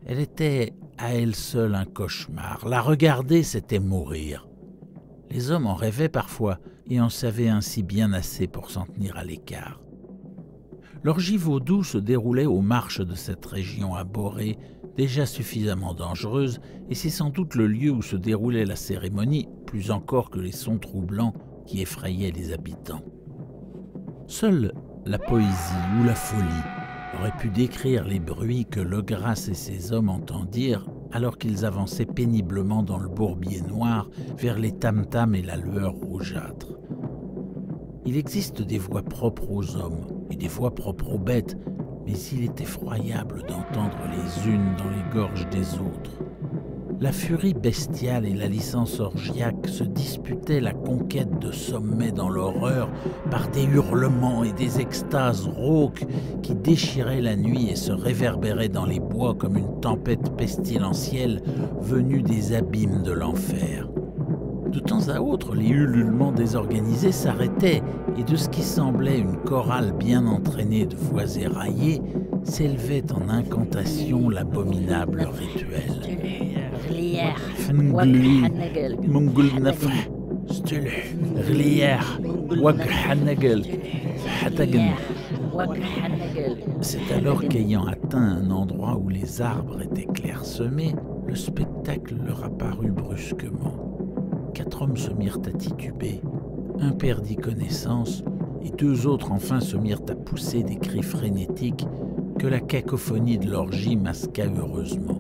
Elle était à elle seule un cauchemar. La regarder, c'était mourir. Les hommes en rêvaient parfois et en savaient ainsi bien assez pour s'en tenir à l'écart. L'orgie doux se déroulait aux marches de cette région abhorrée, déjà suffisamment dangereuse, et c'est sans doute le lieu où se déroulait la cérémonie, plus encore que les sons troublants qui effrayaient les habitants. Seul, la poésie ou la folie aurait pu décrire les bruits que Legras et ses hommes entendirent alors qu'ils avançaient péniblement dans le bourbier noir vers les tam-tams et la lueur rougeâtre. Il existe des voix propres aux hommes et des voix propres aux bêtes, mais il est effroyable d'entendre les unes dans les gorges des autres. La furie bestiale et la licence orgiaque se disputaient la conquête de sommets dans l'horreur par des hurlements et des extases rauques qui déchiraient la nuit et se réverbéraient dans les bois comme une tempête pestilentielle venue des abîmes de l'enfer. De temps à autre, les hululements désorganisés s'arrêtaient et de ce qui semblait une chorale bien entraînée de voix éraillées, s'élevait en incantation l'abominable rituel. C'est alors qu'ayant atteint un endroit où les arbres étaient clairsemés, le spectacle leur apparut brusquement. Quatre hommes se mirent à tituber, un perdit connaissance, et deux autres enfin se mirent à pousser des cris frénétiques que la cacophonie de l'orgie masqua heureusement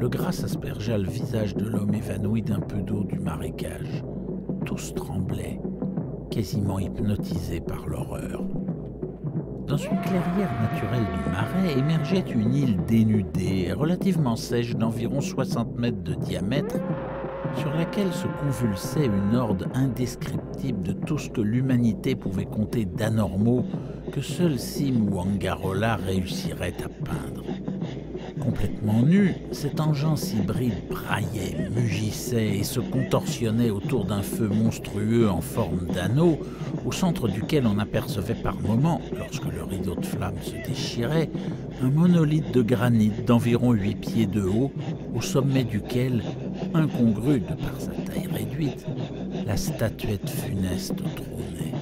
le gras s'aspergea le visage de l'homme évanoui d'un peu d'eau du marécage. Tous tremblaient, quasiment hypnotisés par l'horreur. Dans une clairière naturelle du marais émergeait une île dénudée, relativement sèche d'environ 60 mètres de diamètre, sur laquelle se convulsait une horde indescriptible de tout ce que l'humanité pouvait compter d'anormaux que seul Sim ou Angarola réussirait à peindre. Complètement nu, cet engin hybride braillait, mugissait et se contorsionnait autour d'un feu monstrueux en forme d'anneau, au centre duquel on apercevait par moments, lorsque le rideau de flammes se déchirait, un monolithe de granit d'environ 8 pieds de haut, au sommet duquel, incongru de par sa taille réduite, la statuette funeste trônait.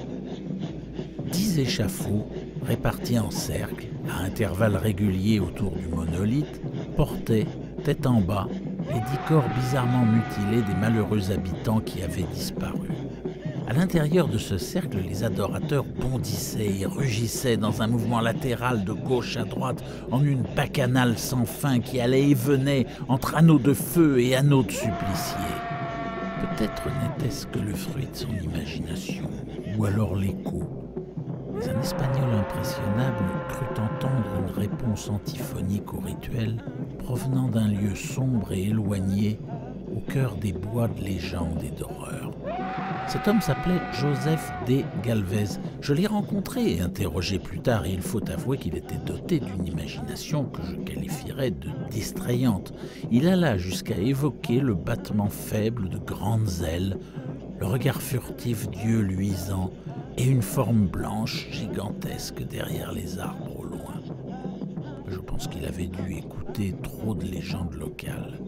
Dix échafauds, répartis en cercle, à intervalles réguliers autour du monolithe, portaient, tête en bas, les dix corps bizarrement mutilés des malheureux habitants qui avaient disparu. À l'intérieur de ce cercle, les adorateurs bondissaient et rugissaient dans un mouvement latéral de gauche à droite en une bacchanale sans fin qui allait et venait entre anneaux de feu et anneaux de suppliciés. Peut-être n'était-ce que le fruit de son imagination, ou alors l'écho un Espagnol impressionnable crut entendre une réponse antiphonique au rituel provenant d'un lieu sombre et éloigné au cœur des bois de légende et d'horreur. Cet homme s'appelait Joseph D. Galvez. Je l'ai rencontré et interrogé plus tard et il faut avouer qu'il était doté d'une imagination que je qualifierais de distrayante. Il alla jusqu'à évoquer le battement faible de grandes ailes le regard furtif d'yeux luisants et une forme blanche gigantesque derrière les arbres au loin. Je pense qu'il avait dû écouter trop de légendes locales.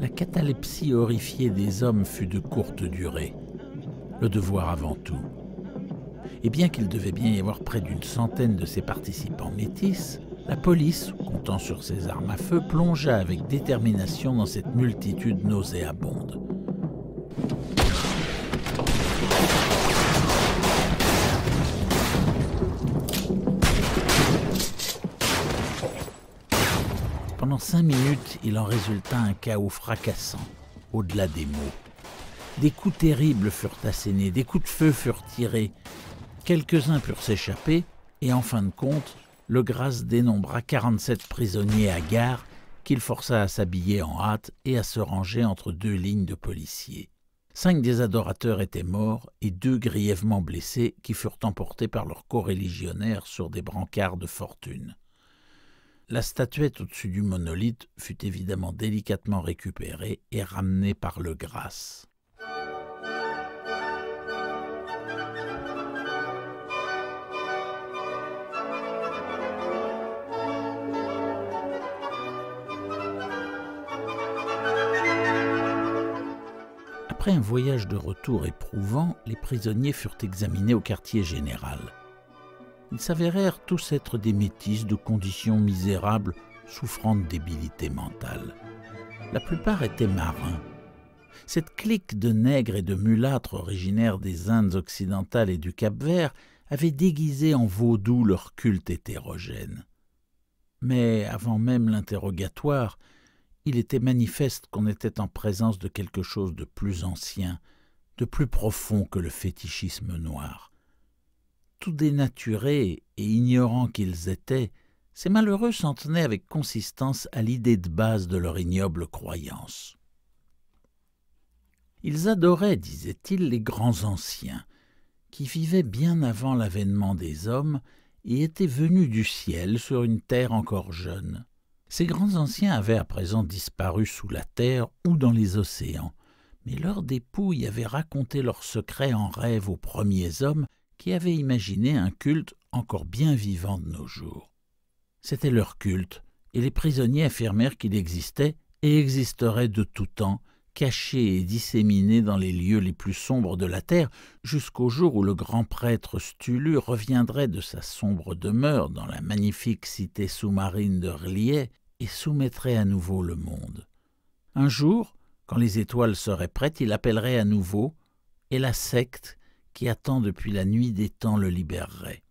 La catalepsie horrifiée des hommes fut de courte durée, le devoir avant tout. Et bien qu'il devait bien y avoir près d'une centaine de ses participants métis, la police, comptant sur ses armes à feu, plongea avec détermination dans cette multitude nauséabonde. Pendant cinq minutes, il en résulta un chaos fracassant, au-delà des mots. Des coups terribles furent assénés, des coups de feu furent tirés. Quelques-uns purent s'échapper, et en fin de compte, le Grasse dénombra 47 prisonniers à gare qu'il força à s'habiller en hâte et à se ranger entre deux lignes de policiers. Cinq des adorateurs étaient morts et deux grièvement blessés qui furent emportés par leurs co-religionnaires sur des brancards de fortune. La statuette au-dessus du monolithe fut évidemment délicatement récupérée et ramenée par le grâce. Après un voyage de retour éprouvant, les prisonniers furent examinés au quartier général. Ils s'avérèrent tous être des métis de conditions misérables, souffrant de débilité mentale. La plupart étaient marins. Cette clique de nègres et de mulâtres originaires des Indes occidentales et du Cap-Vert avait déguisé en vaudou leur culte hétérogène. Mais avant même l'interrogatoire, il était manifeste qu'on était en présence de quelque chose de plus ancien, de plus profond que le fétichisme noir. Tout dénaturés et ignorants qu'ils étaient, ces malheureux s'en tenaient avec consistance à l'idée de base de leur ignoble croyance. Ils adoraient, disaient-ils, les grands anciens, qui vivaient bien avant l'avènement des hommes et étaient venus du ciel sur une terre encore jeune. Ces grands anciens avaient à présent disparu sous la terre ou dans les océans, mais leurs dépouilles avaient raconté leurs secrets en rêve aux premiers hommes qui avaient imaginé un culte encore bien vivant de nos jours. C'était leur culte, et les prisonniers affirmèrent qu'il existait et existerait de tout temps, caché et disséminé dans les lieux les plus sombres de la terre, jusqu'au jour où le grand prêtre Stulu reviendrait de sa sombre demeure dans la magnifique cité sous-marine de Rliet et soumettrait à nouveau le monde. Un jour, quand les étoiles seraient prêtes, il appellerait à nouveau, et la secte qui attend depuis la nuit des temps le libérerait.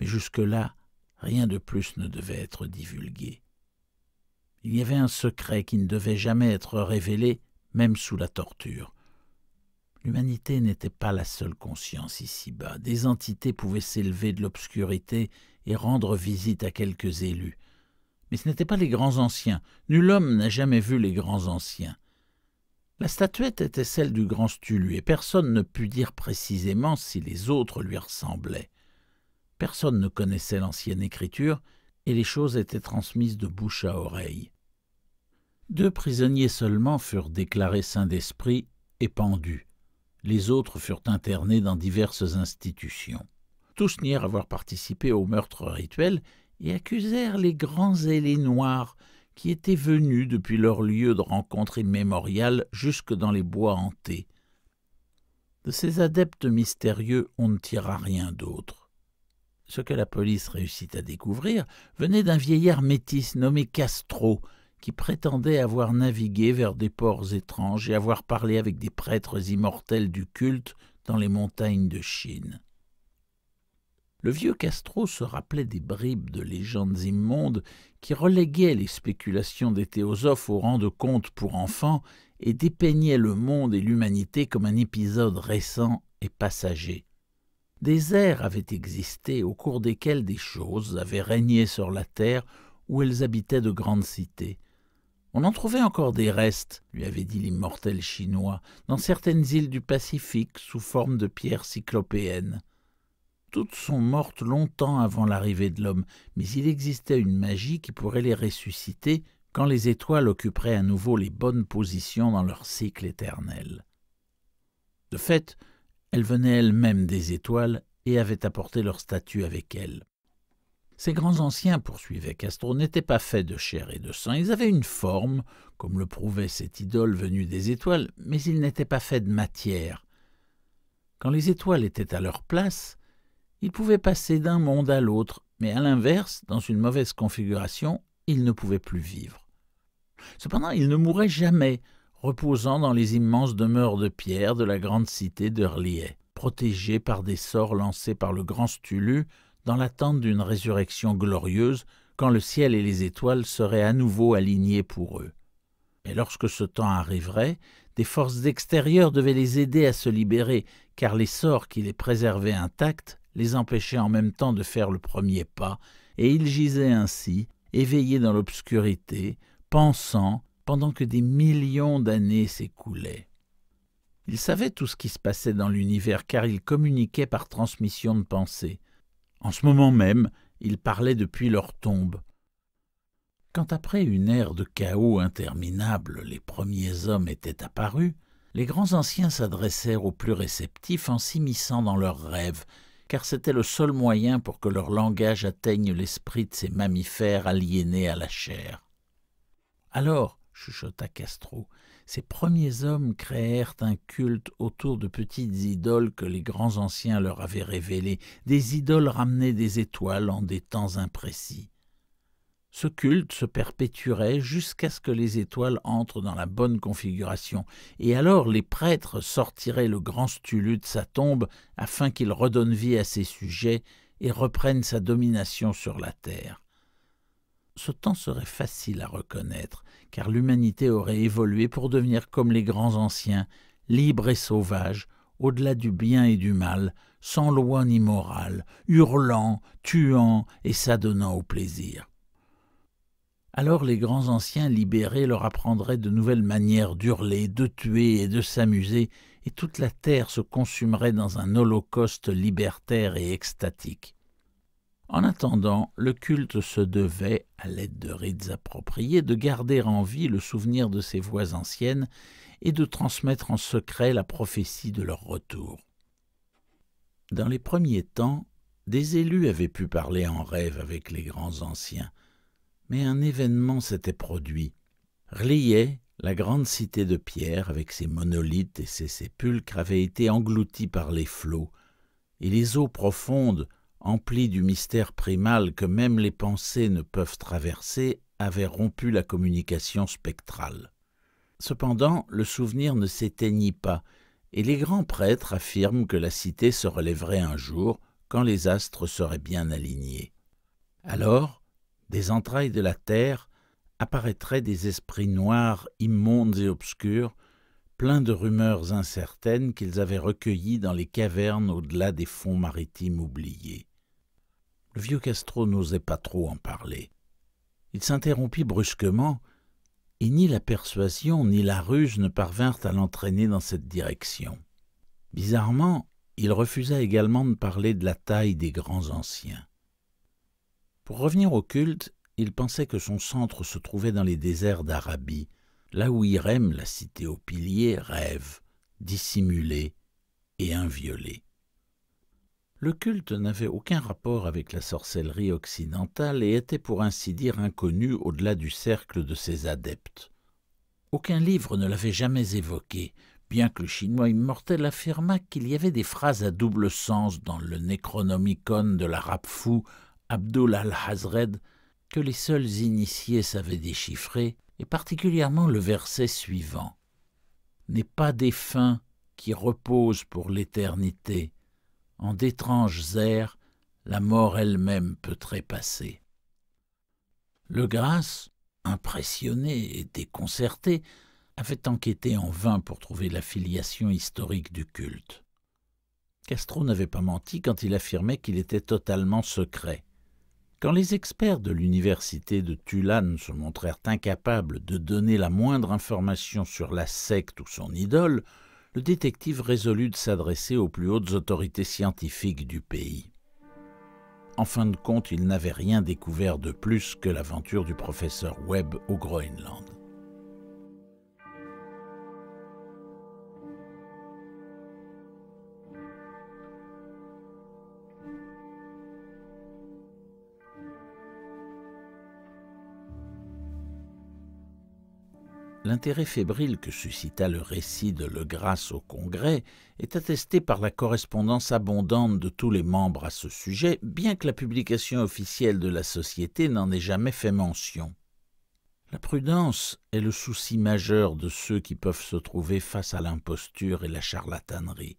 Mais jusque-là, rien de plus ne devait être divulgué. Il y avait un secret qui ne devait jamais être révélé même sous la torture. L'humanité n'était pas la seule conscience ici-bas. Des entités pouvaient s'élever de l'obscurité et rendre visite à quelques élus. Mais ce n'étaient pas les grands anciens. Nul homme n'a jamais vu les grands anciens. La statuette était celle du grand Stulu, et personne ne put dire précisément si les autres lui ressemblaient. Personne ne connaissait l'ancienne écriture, et les choses étaient transmises de bouche à oreille. Deux prisonniers seulement furent déclarés saints d'esprit et pendus. Les autres furent internés dans diverses institutions. Tous nièrent avoir participé au meurtre rituel et accusèrent les grands ailés noirs qui étaient venus depuis leur lieu de rencontre immémorial jusque dans les bois hantés. De ces adeptes mystérieux, on ne tira rien d'autre. Ce que la police réussit à découvrir venait d'un vieillard métis nommé Castro, qui prétendait avoir navigué vers des ports étranges et avoir parlé avec des prêtres immortels du culte dans les montagnes de Chine. Le vieux Castro se rappelait des bribes de légendes immondes qui reléguaient les spéculations des théosophes au rang de contes pour enfants et dépeignaient le monde et l'humanité comme un épisode récent et passager. Des ères avaient existé au cours desquelles des choses avaient régné sur la terre où elles habitaient de grandes cités. On en trouvait encore des restes, lui avait dit l'immortel chinois, dans certaines îles du Pacifique sous forme de pierres cyclopéennes. Toutes sont mortes longtemps avant l'arrivée de l'homme, mais il existait une magie qui pourrait les ressusciter quand les étoiles occuperaient à nouveau les bonnes positions dans leur cycle éternel. De fait, elles venaient elles-mêmes des étoiles et avaient apporté leur statue avec elles. Ces grands anciens, poursuivait Castro, n'étaient pas faits de chair et de sang, ils avaient une forme, comme le prouvait cette idole venue des étoiles, mais ils n'étaient pas faits de matière. Quand les étoiles étaient à leur place, ils pouvaient passer d'un monde à l'autre, mais à l'inverse, dans une mauvaise configuration, ils ne pouvaient plus vivre. Cependant, ils ne mouraient jamais, reposant dans les immenses demeures de pierre de la grande cité d'Erliet, protégés par des sorts lancés par le grand Stulu dans l'attente d'une résurrection glorieuse quand le ciel et les étoiles seraient à nouveau alignés pour eux. Mais lorsque ce temps arriverait, des forces extérieures devaient les aider à se libérer, car les sorts qui les préservaient intacts les empêchaient en même temps de faire le premier pas, et ils gisaient ainsi, éveillés dans l'obscurité, pensant, pendant que des millions d'années s'écoulaient. Ils savaient tout ce qui se passait dans l'univers, car ils communiquaient par transmission de pensée. En ce moment même, ils parlaient depuis leur tombe. Quand après une ère de chaos interminable, les premiers hommes étaient apparus, les grands anciens s'adressèrent aux plus réceptifs en s'immisçant dans leurs rêves, car c'était le seul moyen pour que leur langage atteigne l'esprit de ces mammifères aliénés à la chair. Alors, chuchota Castro, ces premiers hommes créèrent un culte autour de petites idoles que les grands anciens leur avaient révélées, des idoles ramenées des étoiles en des temps imprécis. Ce culte se perpétuerait jusqu'à ce que les étoiles entrent dans la bonne configuration, et alors les prêtres sortiraient le grand Stulu de sa tombe afin qu'il redonne vie à ses sujets et reprenne sa domination sur la terre ce temps serait facile à reconnaître, car l'humanité aurait évolué pour devenir comme les grands anciens, libres et sauvages, au-delà du bien et du mal, sans loi ni morale, hurlant, tuant et s'adonnant au plaisir. Alors les grands anciens libérés leur apprendraient de nouvelles manières d'hurler, de tuer et de s'amuser, et toute la terre se consumerait dans un holocauste libertaire et extatique. En attendant, le culte se devait, à l'aide de rites appropriés, de garder en vie le souvenir de ces voix anciennes et de transmettre en secret la prophétie de leur retour. Dans les premiers temps, des élus avaient pu parler en rêve avec les grands anciens, mais un événement s'était produit. Rliet, la grande cité de pierre avec ses monolithes et ses sépulcres, avait été engloutie par les flots, et les eaux profondes, emplis du mystère primal que même les pensées ne peuvent traverser, avait rompu la communication spectrale. Cependant, le souvenir ne s'éteignit pas, et les grands prêtres affirment que la cité se relèverait un jour quand les astres seraient bien alignés. Alors, des entrailles de la terre apparaîtraient des esprits noirs, immondes et obscurs, pleins de rumeurs incertaines qu'ils avaient recueillies dans les cavernes au-delà des fonds maritimes oubliés. Le vieux Castro n'osait pas trop en parler. Il s'interrompit brusquement, et ni la persuasion ni la ruse ne parvinrent à l'entraîner dans cette direction. Bizarrement, il refusa également de parler de la taille des grands anciens. Pour revenir au culte, il pensait que son centre se trouvait dans les déserts d'Arabie, là où Irem, la cité aux piliers, rêve, dissimulée et inviolée. Le culte n'avait aucun rapport avec la sorcellerie occidentale et était pour ainsi dire inconnu au-delà du cercle de ses adeptes. Aucun livre ne l'avait jamais évoqué, bien que le chinois immortel affirma qu'il y avait des phrases à double sens dans le Necronomicon de l'arabe fou Abdul al-Hazred que les seuls initiés savaient déchiffrer, et particulièrement le verset suivant N'est pas défunt qui repose pour l'éternité en d'étranges airs, la mort elle-même peut trépasser. Le Grasse, impressionné et déconcerté, avait enquêté en vain pour trouver la filiation historique du culte. Castro n'avait pas menti quand il affirmait qu'il était totalement secret. Quand les experts de l'université de Tulane se montrèrent incapables de donner la moindre information sur la secte ou son idole, le détective résolut de s'adresser aux plus hautes autorités scientifiques du pays. En fin de compte, il n'avait rien découvert de plus que l'aventure du professeur Webb au Groenland. L'intérêt fébrile que suscita le récit de Legrasse au Congrès est attesté par la correspondance abondante de tous les membres à ce sujet, bien que la publication officielle de la Société n'en ait jamais fait mention. La prudence est le souci majeur de ceux qui peuvent se trouver face à l'imposture et la charlatanerie.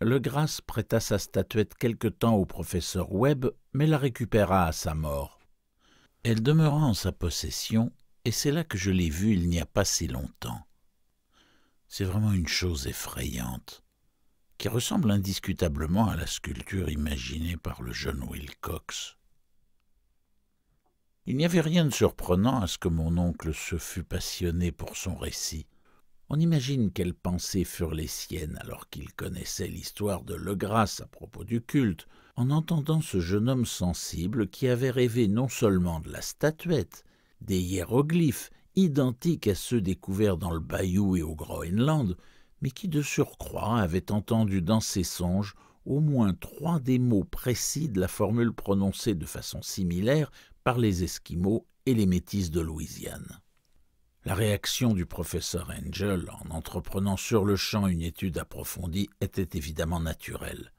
Legrasse prêta sa statuette quelque temps au professeur Webb, mais la récupéra à sa mort. Elle demeura en sa possession et c'est là que je l'ai vu il n'y a pas si longtemps. C'est vraiment une chose effrayante, qui ressemble indiscutablement à la sculpture imaginée par le jeune Wilcox. Il n'y avait rien de surprenant à ce que mon oncle se fût passionné pour son récit. On imagine quelles pensées furent les siennes alors qu'il connaissait l'histoire de Legrasse à propos du culte, en entendant ce jeune homme sensible qui avait rêvé non seulement de la statuette, des hiéroglyphes identiques à ceux découverts dans le Bayou et au Groenland, mais qui de surcroît avait entendu dans ses songes au moins trois des mots précis de la formule prononcée de façon similaire par les Esquimaux et les Métis de Louisiane. La réaction du professeur Angel en entreprenant sur le champ une étude approfondie était évidemment naturelle.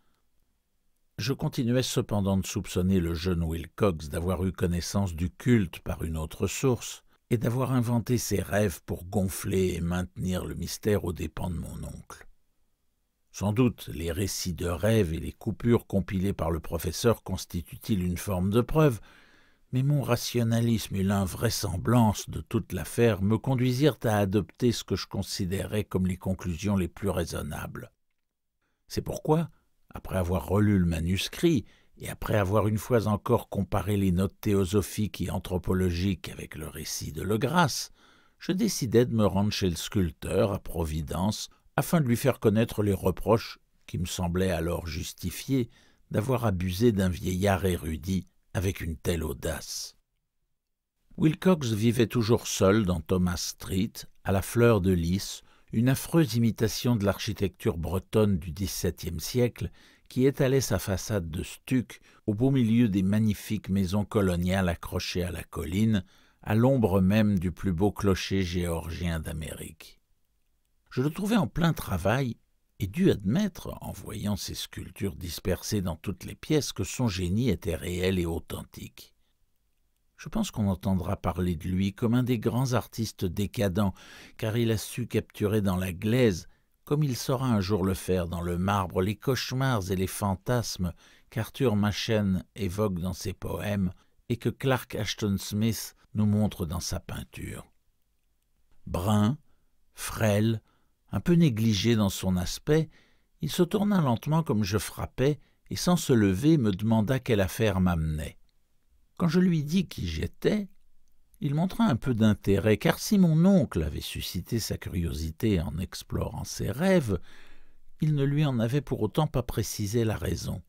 Je continuais cependant de soupçonner le jeune Wilcox d'avoir eu connaissance du culte par une autre source, et d'avoir inventé ses rêves pour gonfler et maintenir le mystère aux dépens de mon oncle. Sans doute les récits de rêves et les coupures compilées par le professeur constituent-ils une forme de preuve, mais mon rationalisme et l'invraisemblance de toute l'affaire me conduisirent à adopter ce que je considérais comme les conclusions les plus raisonnables. C'est pourquoi, après avoir relu le manuscrit, et après avoir une fois encore comparé les notes théosophiques et anthropologiques avec le récit de Legrasse, je décidai de me rendre chez le sculpteur à Providence afin de lui faire connaître les reproches qui me semblaient alors justifiés d'avoir abusé d'un vieillard érudit avec une telle audace. Wilcox vivait toujours seul dans Thomas Street, à la fleur de lys, une affreuse imitation de l'architecture bretonne du XVIIe siècle qui étalait sa façade de stuc au beau milieu des magnifiques maisons coloniales accrochées à la colline, à l'ombre même du plus beau clocher géorgien d'Amérique. Je le trouvais en plein travail et dû admettre, en voyant ses sculptures dispersées dans toutes les pièces, que son génie était réel et authentique. Je pense qu'on entendra parler de lui comme un des grands artistes décadents, car il a su capturer dans la glaise, comme il saura un jour le faire dans le marbre, les cauchemars et les fantasmes qu'Arthur Machen évoque dans ses poèmes et que Clark Ashton Smith nous montre dans sa peinture. Brun, frêle, un peu négligé dans son aspect, il se tourna lentement comme je frappais et sans se lever me demanda quelle affaire m'amenait. Quand je lui dis qui j'étais, il montra un peu d'intérêt, car si mon oncle avait suscité sa curiosité en explorant ses rêves, il ne lui en avait pour autant pas précisé la raison.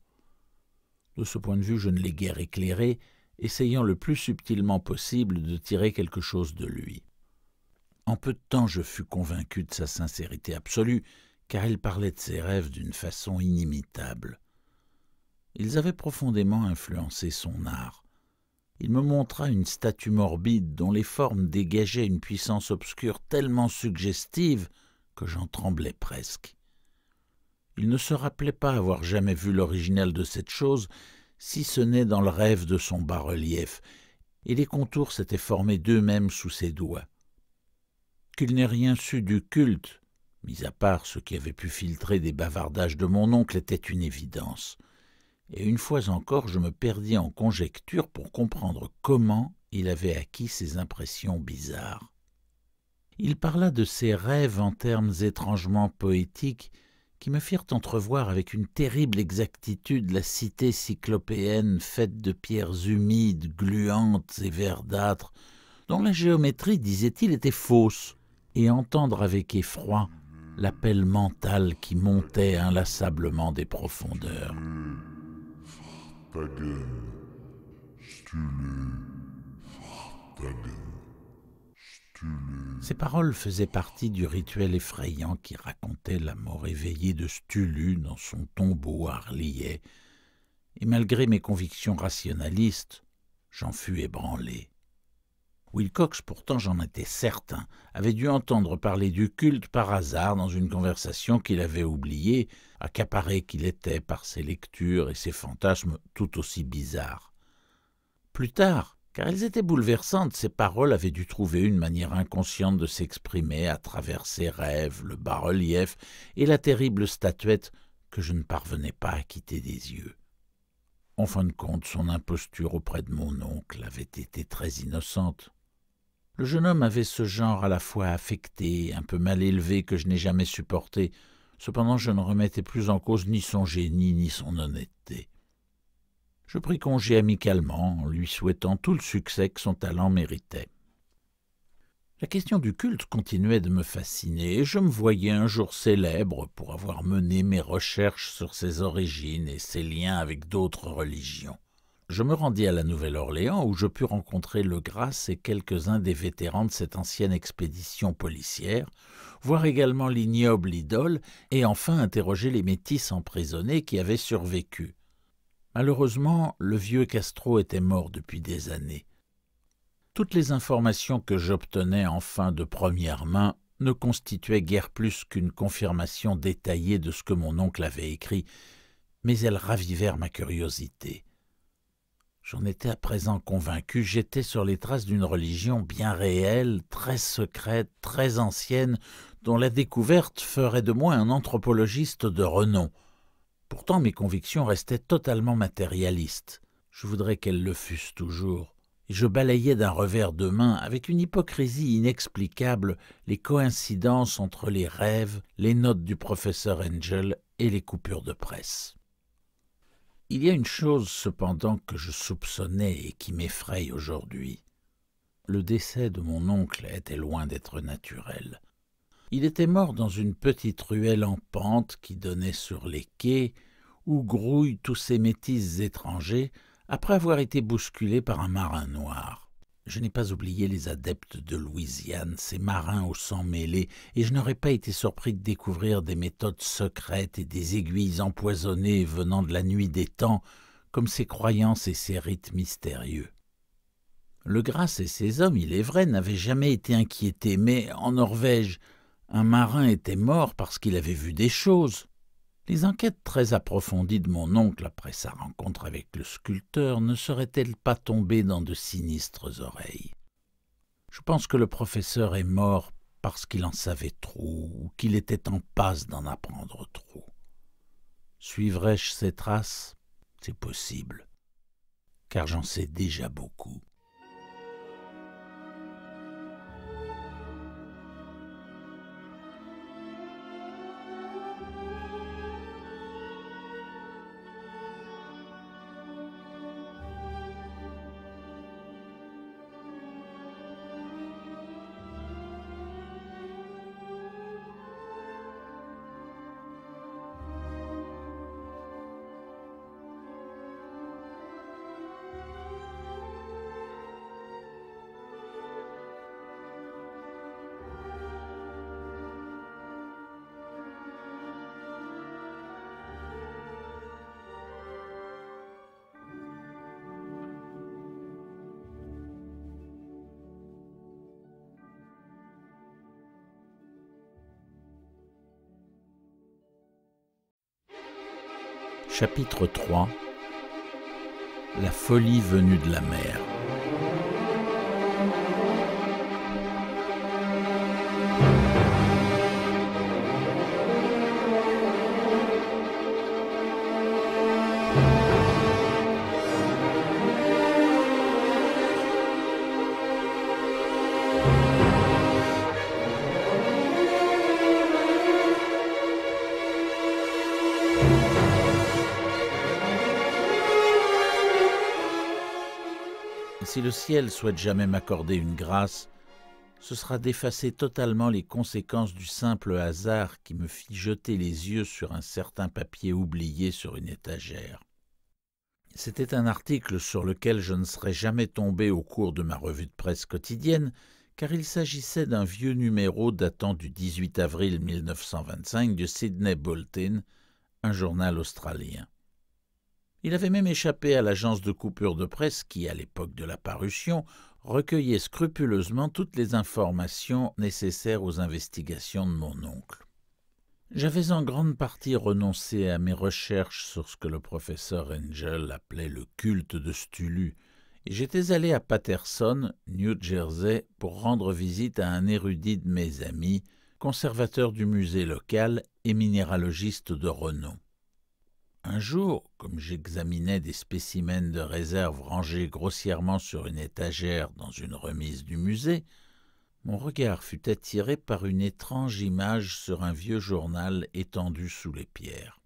De ce point de vue, je ne l'ai guère éclairé, essayant le plus subtilement possible de tirer quelque chose de lui. En peu de temps, je fus convaincu de sa sincérité absolue, car il parlait de ses rêves d'une façon inimitable. Ils avaient profondément influencé son art. Il me montra une statue morbide dont les formes dégageaient une puissance obscure tellement suggestive que j'en tremblais presque. Il ne se rappelait pas avoir jamais vu l'original de cette chose, si ce n'est dans le rêve de son bas-relief, et les contours s'étaient formés d'eux-mêmes sous ses doigts. Qu'il n'ait rien su du culte, mis à part ce qui avait pu filtrer des bavardages de mon oncle, était une évidence et une fois encore je me perdis en conjectures pour comprendre comment il avait acquis ces impressions bizarres. Il parla de ses rêves en termes étrangement poétiques qui me firent entrevoir avec une terrible exactitude la cité cyclopéenne faite de pierres humides, gluantes et verdâtres, dont la géométrie, disait-il, était fausse, et entendre avec effroi l'appel mental qui montait inlassablement des profondeurs. Ces paroles faisaient partie du rituel effrayant qui racontait la mort éveillée de Stulu dans son tombeau à et malgré mes convictions rationalistes, j'en fus ébranlé. Wilcox, pourtant j'en étais certain, avait dû entendre parler du culte par hasard dans une conversation qu'il avait oubliée, accaparé qu'il était par ses lectures et ses fantasmes tout aussi bizarres. Plus tard, car elles étaient bouleversantes, ses paroles avaient dû trouver une manière inconsciente de s'exprimer à travers ses rêves, le bas-relief et la terrible statuette que je ne parvenais pas à quitter des yeux. En fin de compte, son imposture auprès de mon oncle avait été très innocente. Le jeune homme avait ce genre à la fois affecté, un peu mal élevé que je n'ai jamais supporté. Cependant, je ne remettais plus en cause ni son génie ni son honnêteté. Je pris congé amicalement en lui souhaitant tout le succès que son talent méritait. La question du culte continuait de me fasciner, et je me voyais un jour célèbre pour avoir mené mes recherches sur ses origines et ses liens avec d'autres religions je me rendis à la Nouvelle-Orléans où je pus rencontrer Le Grasse et quelques-uns des vétérans de cette ancienne expédition policière, voir également l'ignoble idole et enfin interroger les métis emprisonnés qui avaient survécu. Malheureusement, le vieux Castro était mort depuis des années. Toutes les informations que j'obtenais enfin de première main ne constituaient guère plus qu'une confirmation détaillée de ce que mon oncle avait écrit, mais elles ravivèrent ma curiosité. J'en étais à présent convaincu, j'étais sur les traces d'une religion bien réelle, très secrète, très ancienne, dont la découverte ferait de moi un anthropologiste de renom. Pourtant mes convictions restaient totalement matérialistes. Je voudrais qu'elles le fussent toujours. Et je balayais d'un revers de main, avec une hypocrisie inexplicable, les coïncidences entre les rêves, les notes du professeur Angel et les coupures de presse. Il y a une chose cependant que je soupçonnais et qui m'effraie aujourd'hui. Le décès de mon oncle était loin d'être naturel. Il était mort dans une petite ruelle en pente qui donnait sur les quais, où grouillent tous ces métis étrangers après avoir été bousculé par un marin noir. Je n'ai pas oublié les adeptes de Louisiane, ces marins au sang mêlé, et je n'aurais pas été surpris de découvrir des méthodes secrètes et des aiguilles empoisonnées venant de la nuit des temps, comme ces croyances et ces rites mystérieux. Le Gras et ses hommes, il est vrai, n'avaient jamais été inquiétés, mais en Norvège, un marin était mort parce qu'il avait vu des choses. Les enquêtes très approfondies de mon oncle après sa rencontre avec le sculpteur ne seraient-elles pas tombées dans de sinistres oreilles Je pense que le professeur est mort parce qu'il en savait trop ou qu'il était en passe d'en apprendre trop. Suivrais-je ses traces C'est possible, car j'en sais déjà beaucoup. Chapitre 3 La folie venue de la mer. si le ciel souhaite jamais m'accorder une grâce, ce sera d'effacer totalement les conséquences du simple hasard qui me fit jeter les yeux sur un certain papier oublié sur une étagère. C'était un article sur lequel je ne serais jamais tombé au cours de ma revue de presse quotidienne, car il s'agissait d'un vieux numéro datant du 18 avril 1925 de Sydney Bulletin, un journal australien. Il avait même échappé à l'agence de coupure de presse qui, à l'époque de la parution, recueillait scrupuleusement toutes les informations nécessaires aux investigations de mon oncle. J'avais en grande partie renoncé à mes recherches sur ce que le professeur Angel appelait le culte de Stulu, et j'étais allé à Paterson, New Jersey, pour rendre visite à un érudit de mes amis, conservateur du musée local et minéralogiste de renom. Un jour, comme j'examinais des spécimens de réserve rangés grossièrement sur une étagère dans une remise du musée, mon regard fut attiré par une étrange image sur un vieux journal étendu sous les pierres.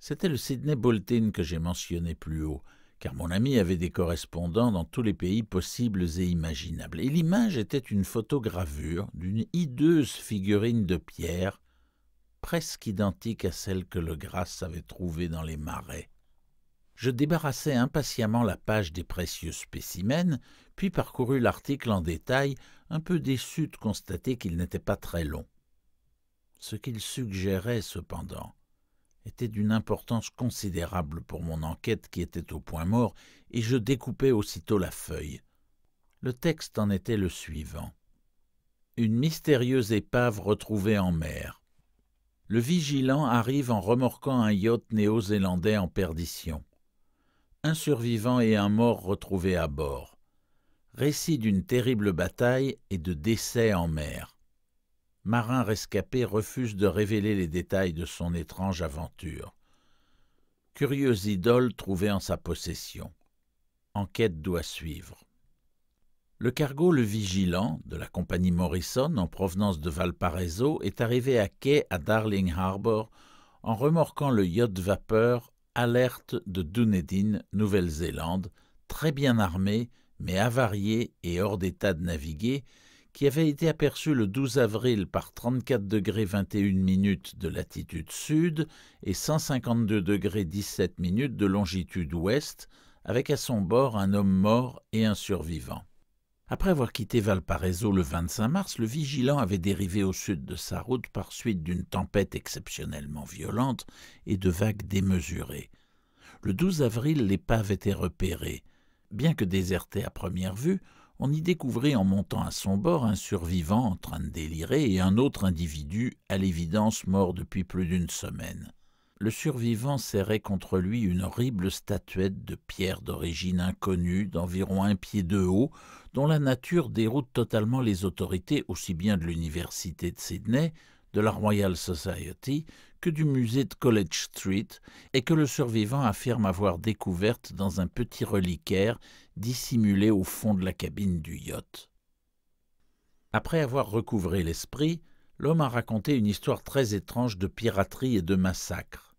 C'était le Sydney Bolton que j'ai mentionné plus haut, car mon ami avait des correspondants dans tous les pays possibles et imaginables, et l'image était une photogravure d'une hideuse figurine de pierre presque identique à celle que le Grasse avait trouvée dans les marais. Je débarrassai impatiemment la page des précieux spécimens, puis parcourus l'article en détail, un peu déçu de constater qu'il n'était pas très long. Ce qu'il suggérait, cependant, était d'une importance considérable pour mon enquête qui était au point mort, et je découpai aussitôt la feuille. Le texte en était le suivant. Une mystérieuse épave retrouvée en mer le vigilant arrive en remorquant un yacht néo-zélandais en perdition. Un survivant et un mort retrouvés à bord. Récit d'une terrible bataille et de décès en mer. Marin rescapé refuse de révéler les détails de son étrange aventure. Curieuse idole trouvée en sa possession. Enquête doit suivre. Le cargo Le Vigilant de la compagnie Morrison en provenance de Valparaiso est arrivé à quai à Darling Harbour en remorquant le yacht vapeur Alerte de Dunedin, Nouvelle-Zélande, très bien armé mais avarié et hors d'état de naviguer, qui avait été aperçu le 12 avril par 34 21 minutes de latitude sud et 152 17 minutes de longitude ouest, avec à son bord un homme mort et un survivant. Après avoir quitté Valparaiso le 25 mars, le vigilant avait dérivé au sud de sa route par suite d'une tempête exceptionnellement violente et de vagues démesurées. Le 12 avril, l'épave était repérée. Bien que désertée à première vue, on y découvrit en montant à son bord un survivant en train de délirer et un autre individu, à l'évidence mort depuis plus d'une semaine. Le survivant serrait contre lui une horrible statuette de pierre d'origine inconnue d'environ un pied de haut, dont la nature déroute totalement les autorités aussi bien de l'Université de Sydney, de la Royal Society que du musée de College Street et que le survivant affirme avoir découverte dans un petit reliquaire dissimulé au fond de la cabine du yacht. Après avoir recouvré l'esprit, l'homme a raconté une histoire très étrange de piraterie et de massacre.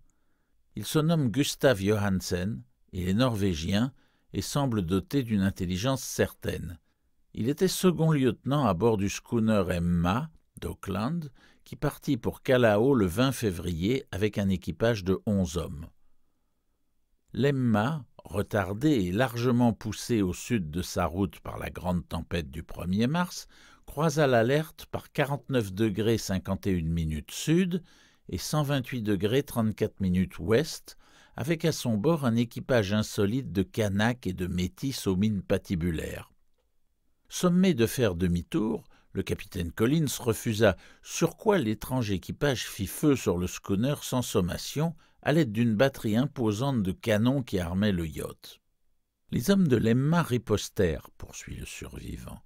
Il se nomme Gustav Johansen, il est norvégien et semble doté d'une intelligence certaine. Il était second lieutenant à bord du schooner Emma d'Auckland, qui partit pour Callao le 20 février avec un équipage de 11 hommes. L'Emma, retardée et largement poussée au sud de sa route par la grande tempête du 1er mars, croisa l'alerte par 49 51 minutes sud et 128 34 minutes ouest, avec à son bord un équipage insolite de Kanak et de métis aux mines patibulaires. Sommé de faire demi-tour, le capitaine Collins refusa, sur quoi l'étranger équipage fit feu sur le schooner sans sommation, à l'aide d'une batterie imposante de canons qui armait le yacht. Les hommes de l'Emma ripostèrent, poursuit le survivant,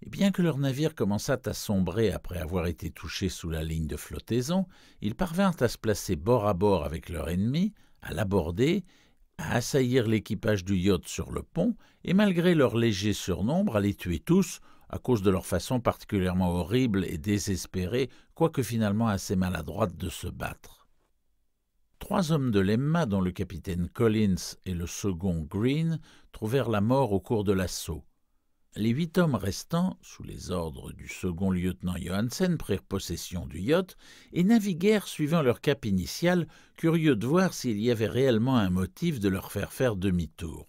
et bien que leur navire commençât à sombrer après avoir été touché sous la ligne de flottaison, ils parvinrent à se placer bord à bord avec leur ennemi, à l'aborder à assaillir l'équipage du yacht sur le pont et malgré leur léger surnombre à les tuer tous à cause de leur façon particulièrement horrible et désespérée, quoique finalement assez maladroite de se battre. Trois hommes de l'EMMA, dont le capitaine Collins et le second Green, trouvèrent la mort au cours de l'assaut. Les huit hommes restants, sous les ordres du second lieutenant Johansen, prirent possession du yacht et naviguèrent suivant leur cap initial, curieux de voir s'il y avait réellement un motif de leur faire faire demi-tour.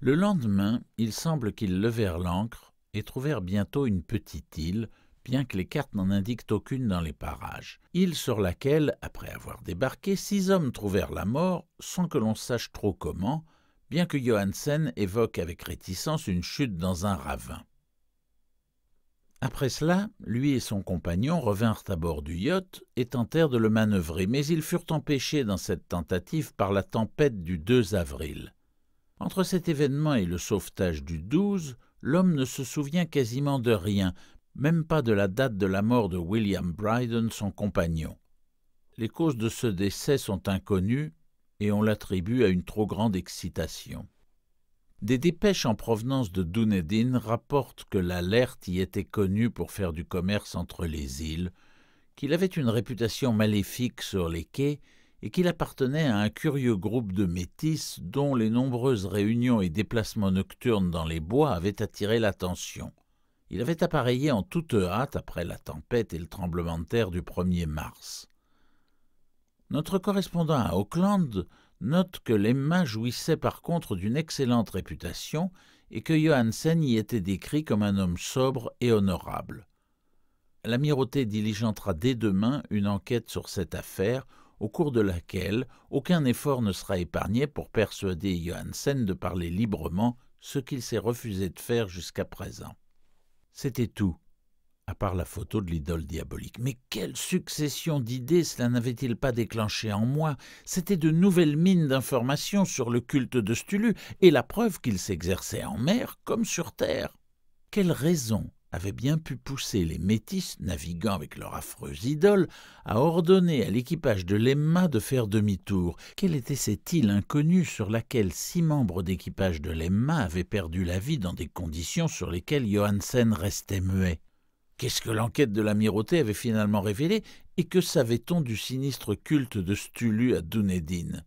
Le lendemain, il semble qu'ils levèrent l'ancre et trouvèrent bientôt une petite île, bien que les cartes n'en indiquent aucune dans les parages, île sur laquelle, après avoir débarqué, six hommes trouvèrent la mort, sans que l'on sache trop comment, bien que Johansen évoque avec réticence une chute dans un ravin. Après cela, lui et son compagnon revinrent à bord du yacht et tentèrent de le manœuvrer, mais ils furent empêchés dans cette tentative par la tempête du 2 avril. Entre cet événement et le sauvetage du 12, l'homme ne se souvient quasiment de rien, même pas de la date de la mort de William Bryden, son compagnon. Les causes de ce décès sont inconnues, et on l'attribue à une trop grande excitation. Des dépêches en provenance de Dunedin rapportent que l'alerte y était connue pour faire du commerce entre les îles, qu'il avait une réputation maléfique sur les quais et qu'il appartenait à un curieux groupe de métis dont les nombreuses réunions et déplacements nocturnes dans les bois avaient attiré l'attention. Il avait appareillé en toute hâte après la tempête et le tremblement de terre du 1er mars. Notre correspondant à Auckland note que l'Emma jouissait par contre d'une excellente réputation et que Johansen y était décrit comme un homme sobre et honorable. L'amirauté diligentera dès demain une enquête sur cette affaire, au cours de laquelle aucun effort ne sera épargné pour persuader Johansen de parler librement, ce qu'il s'est refusé de faire jusqu'à présent. C'était tout à part la photo de l'idole diabolique. Mais quelle succession d'idées cela n'avait-il pas déclenché en moi C'était de nouvelles mines d'informations sur le culte de Stulu, et la preuve qu'il s'exerçait en mer comme sur terre. Quelle raison avait bien pu pousser les métis, naviguant avec leur affreuse idole, à ordonner à l'équipage de l'Emma de faire demi-tour. Quelle était cette île inconnue sur laquelle six membres d'équipage de l'Emma avaient perdu la vie dans des conditions sur lesquelles Johansen restait muet Qu'est-ce que l'enquête de l'amirauté avait finalement révélé et que savait-on du sinistre culte de Stulu à Dunedin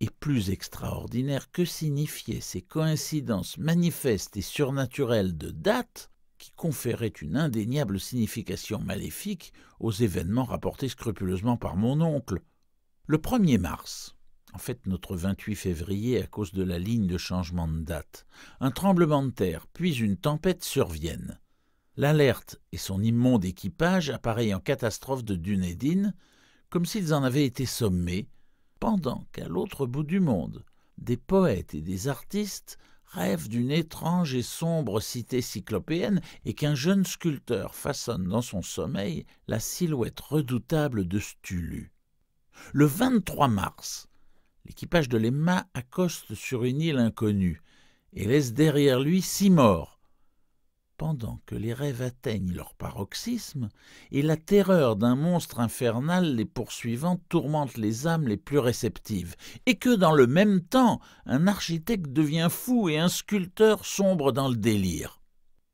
Et plus extraordinaire, que signifiaient ces coïncidences manifestes et surnaturelles de date qui conféraient une indéniable signification maléfique aux événements rapportés scrupuleusement par mon oncle Le 1er mars, en fait notre 28 février à cause de la ligne de changement de date, un tremblement de terre puis une tempête surviennent. L'alerte et son immonde équipage apparaissent en catastrophe de Dunedin comme s'ils en avaient été sommés, pendant qu'à l'autre bout du monde, des poètes et des artistes rêvent d'une étrange et sombre cité cyclopéenne et qu'un jeune sculpteur façonne dans son sommeil la silhouette redoutable de Stulu. Le 23 mars, l'équipage de l'Emma accoste sur une île inconnue et laisse derrière lui six morts, pendant que les rêves atteignent leur paroxysme et la terreur d'un monstre infernal les poursuivant tourmente les âmes les plus réceptives, et que dans le même temps un architecte devient fou et un sculpteur sombre dans le délire.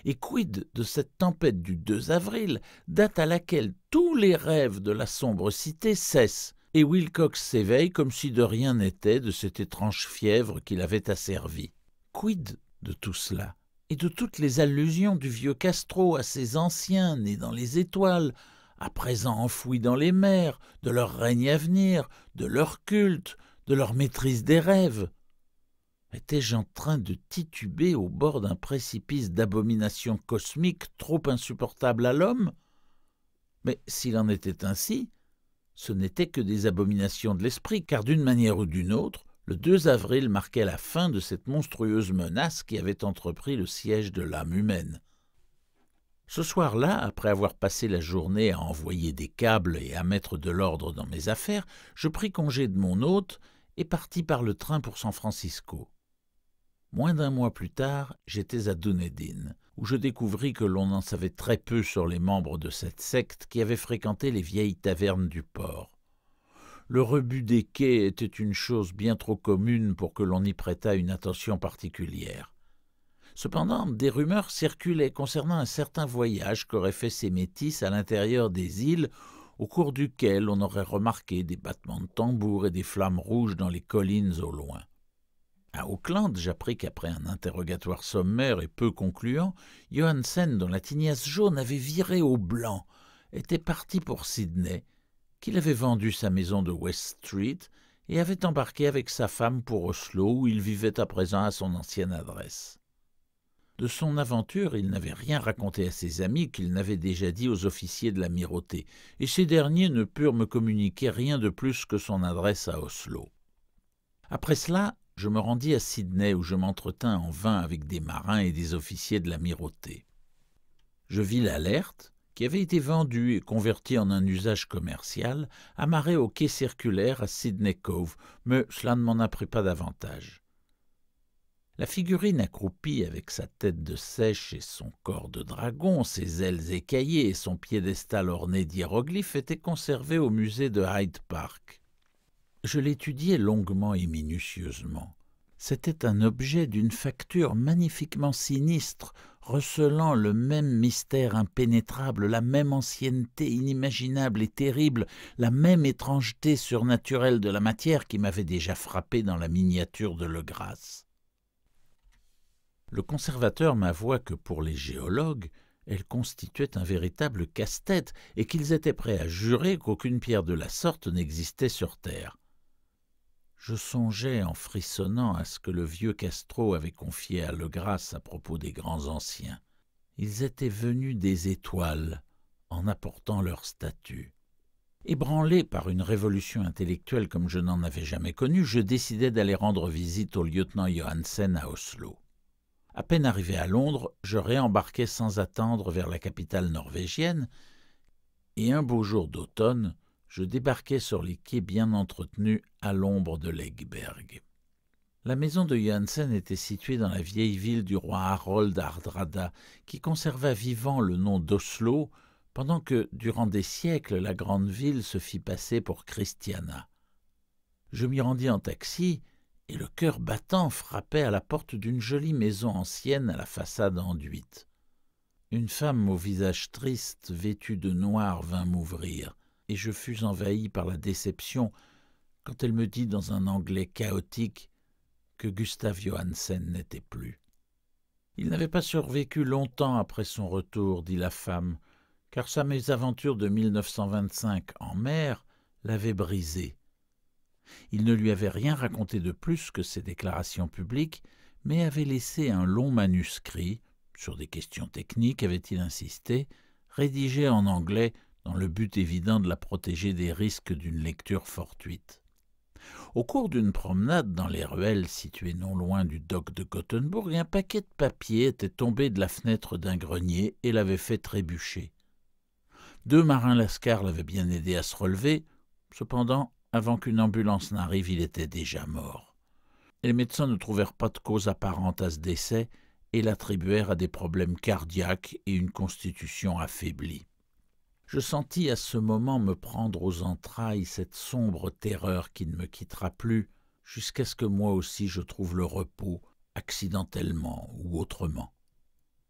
Et quid de cette tempête du 2 avril, date à laquelle tous les rêves de la sombre cité cessent, et Wilcox s'éveille comme si de rien n'était de cette étrange fièvre qui l'avait asservi. Quid de tout cela et de toutes les allusions du vieux Castro à ses anciens nés dans les étoiles, à présent enfouis dans les mers, de leur règne à venir, de leur culte, de leur maîtrise des rêves. Étais-je en train de tituber au bord d'un précipice d'abominations cosmiques trop insupportables à l'homme Mais s'il en était ainsi, ce n'était que des abominations de l'esprit, car d'une manière ou d'une autre, le 2 avril marquait la fin de cette monstrueuse menace qui avait entrepris le siège de l'âme humaine. Ce soir-là, après avoir passé la journée à envoyer des câbles et à mettre de l'ordre dans mes affaires, je pris congé de mon hôte et partis par le train pour San Francisco. Moins d'un mois plus tard, j'étais à Dunedin, où je découvris que l'on en savait très peu sur les membres de cette secte qui avait fréquenté les vieilles tavernes du port le rebut des quais était une chose bien trop commune pour que l'on y prêtât une attention particulière. Cependant, des rumeurs circulaient concernant un certain voyage qu'auraient fait ces métis à l'intérieur des îles, au cours duquel on aurait remarqué des battements de tambours et des flammes rouges dans les collines au loin. À Auckland, j'appris qu'après un interrogatoire sommaire et peu concluant, Johansen, dont la tignasse jaune avait viré au blanc, était parti pour Sydney, qu'il avait vendu sa maison de West Street et avait embarqué avec sa femme pour Oslo où il vivait à présent à son ancienne adresse. De son aventure, il n'avait rien raconté à ses amis qu'il n'avait déjà dit aux officiers de l'amirauté, et ces derniers ne purent me communiquer rien de plus que son adresse à Oslo. Après cela, je me rendis à Sydney où je m'entretins en vain avec des marins et des officiers de l'amirauté. Je vis l'alerte, qui avait été vendu et converti en un usage commercial, amarré au quai circulaire à Sydney Cove, mais cela ne m'en apprit pas davantage. La figurine accroupie avec sa tête de sèche et son corps de dragon, ses ailes écaillées et son piédestal orné d'hiéroglyphes était conservée au musée de Hyde Park. Je l'étudiais longuement et minutieusement. C'était un objet d'une facture magnifiquement sinistre, recelant le même mystère impénétrable, la même ancienneté inimaginable et terrible, la même étrangeté surnaturelle de la matière qui m'avait déjà frappé dans la miniature de Legrasse. Le conservateur m'avoua que pour les géologues, elle constituait un véritable casse-tête et qu'ils étaient prêts à jurer qu'aucune pierre de la sorte n'existait sur Terre. Je songeais en frissonnant à ce que le vieux Castro avait confié à Legrasse à propos des grands anciens. Ils étaient venus des étoiles en apportant leur statut. Ébranlé par une révolution intellectuelle comme je n'en avais jamais connue, je décidai d'aller rendre visite au lieutenant Johansen à Oslo. À peine arrivé à Londres, je réembarquai sans attendre vers la capitale norvégienne, et un beau jour d'automne, je débarquai sur les quais bien entretenus à l'ombre de l'Egberg. La maison de Johansen était située dans la vieille ville du roi Harold Ardrada, qui conserva vivant le nom d'Oslo, pendant que, durant des siècles, la grande ville se fit passer pour Christiana. Je m'y rendis en taxi, et le cœur battant frappait à la porte d'une jolie maison ancienne à la façade enduite. Une femme au visage triste, vêtue de noir, vint m'ouvrir et je fus envahi par la déception quand elle me dit dans un anglais chaotique que Gustav Johansen n'était plus. Il n'avait pas survécu longtemps après son retour, dit la femme, car sa mésaventure de 1925 en mer l'avait brisé. Il ne lui avait rien raconté de plus que ses déclarations publiques, mais avait laissé un long manuscrit, sur des questions techniques avait-il insisté, rédigé en anglais dans le but évident de la protéger des risques d'une lecture fortuite. Au cours d'une promenade dans les ruelles situées non loin du dock de Gothenburg, un paquet de papier était tombé de la fenêtre d'un grenier et l'avait fait trébucher. Deux marins lascar l'avaient bien aidé à se relever, cependant, avant qu'une ambulance n'arrive, il était déjà mort. Les médecins ne trouvèrent pas de cause apparente à ce décès et l'attribuèrent à des problèmes cardiaques et une constitution affaiblie je sentis à ce moment me prendre aux entrailles cette sombre terreur qui ne me quittera plus, jusqu'à ce que moi aussi je trouve le repos, accidentellement ou autrement.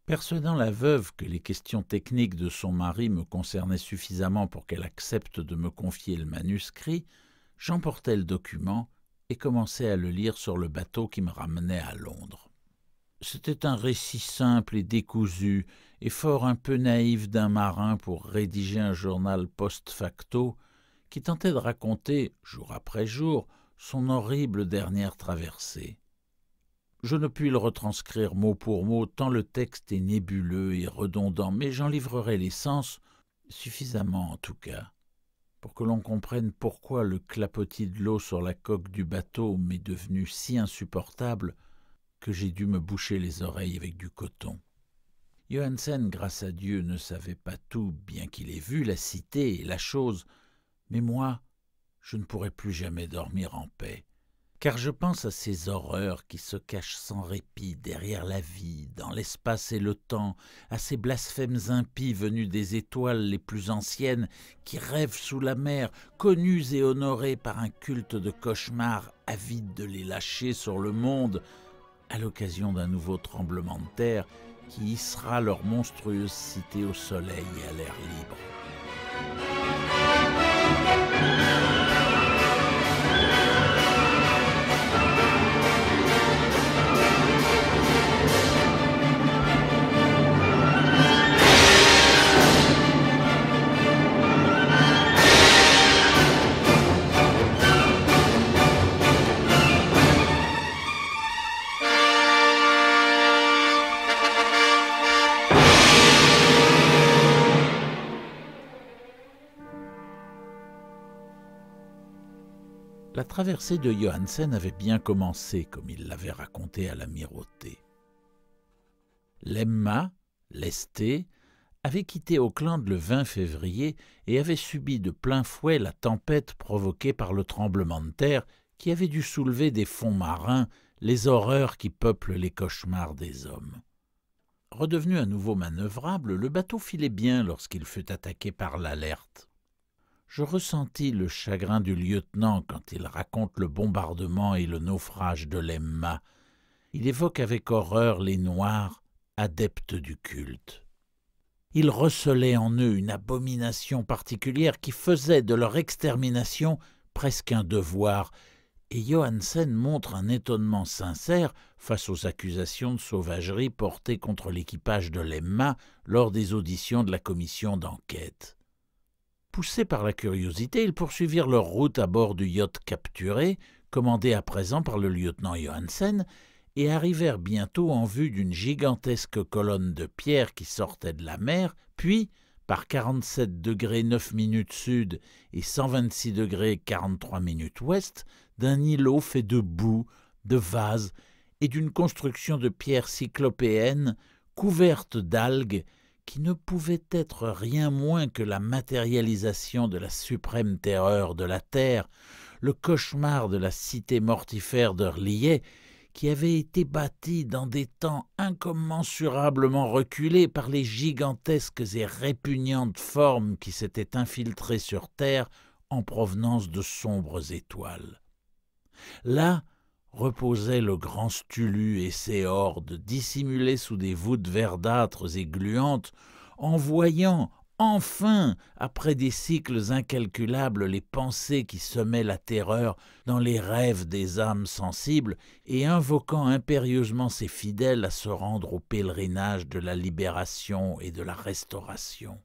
Persuadant la veuve que les questions techniques de son mari me concernaient suffisamment pour qu'elle accepte de me confier le manuscrit, j'emportai le document et commençai à le lire sur le bateau qui me ramenait à Londres. C'était un récit simple et décousu, et fort un peu naïf d'un marin pour rédiger un journal post-facto qui tentait de raconter, jour après jour, son horrible dernière traversée. Je ne puis le retranscrire mot pour mot, tant le texte est nébuleux et redondant, mais j'en livrerai l'essence, suffisamment en tout cas, pour que l'on comprenne pourquoi le clapotis de l'eau sur la coque du bateau m'est devenu si insupportable que j'ai dû me boucher les oreilles avec du coton. Johansen, grâce à Dieu, ne savait pas tout, bien qu'il ait vu la cité et la chose, mais moi, je ne pourrai plus jamais dormir en paix, car je pense à ces horreurs qui se cachent sans répit derrière la vie, dans l'espace et le temps, à ces blasphèmes impies venus des étoiles les plus anciennes, qui rêvent sous la mer, connus et honorés par un culte de cauchemars avide de les lâcher sur le monde, à l'occasion d'un nouveau tremblement de terre qui hissera leur monstrueuse cité au soleil et à l'air libre. traversée de Johansen avait bien commencé, comme il l'avait raconté à l'amirauté. Lemma, l'Estée, avait quitté Auckland le 20 février et avait subi de plein fouet la tempête provoquée par le tremblement de terre qui avait dû soulever des fonds marins les horreurs qui peuplent les cauchemars des hommes. Redevenu à nouveau manœuvrable, le bateau filait bien lorsqu'il fut attaqué par l'alerte je ressentis le chagrin du lieutenant quand il raconte le bombardement et le naufrage de l'Emma. Il évoque avec horreur les Noirs, adeptes du culte. Il recelait en eux une abomination particulière qui faisait de leur extermination presque un devoir, et Johansen montre un étonnement sincère face aux accusations de sauvagerie portées contre l'équipage de l'Emma lors des auditions de la commission d'enquête. Poussés par la curiosité, ils poursuivirent leur route à bord du yacht capturé, commandé à présent par le lieutenant Johansen, et arrivèrent bientôt en vue d'une gigantesque colonne de pierre qui sortait de la mer, puis, par 47 degrés 9 minutes sud et 126 degrés 43 minutes ouest, d'un îlot fait de boue, de vases et d'une construction de pierre cyclopéenne couverte d'algues qui ne pouvait être rien moins que la matérialisation de la suprême terreur de la terre, le cauchemar de la cité mortifère d'Orliet, qui avait été bâtie dans des temps incommensurablement reculés par les gigantesques et répugnantes formes qui s'étaient infiltrées sur terre en provenance de sombres étoiles. Là, reposait le grand Stulu et ses hordes, dissimulées sous des voûtes verdâtres et gluantes, en voyant enfin, après des cycles incalculables, les pensées qui semaient la terreur dans les rêves des âmes sensibles, et invoquant impérieusement ses fidèles à se rendre au pèlerinage de la libération et de la restauration.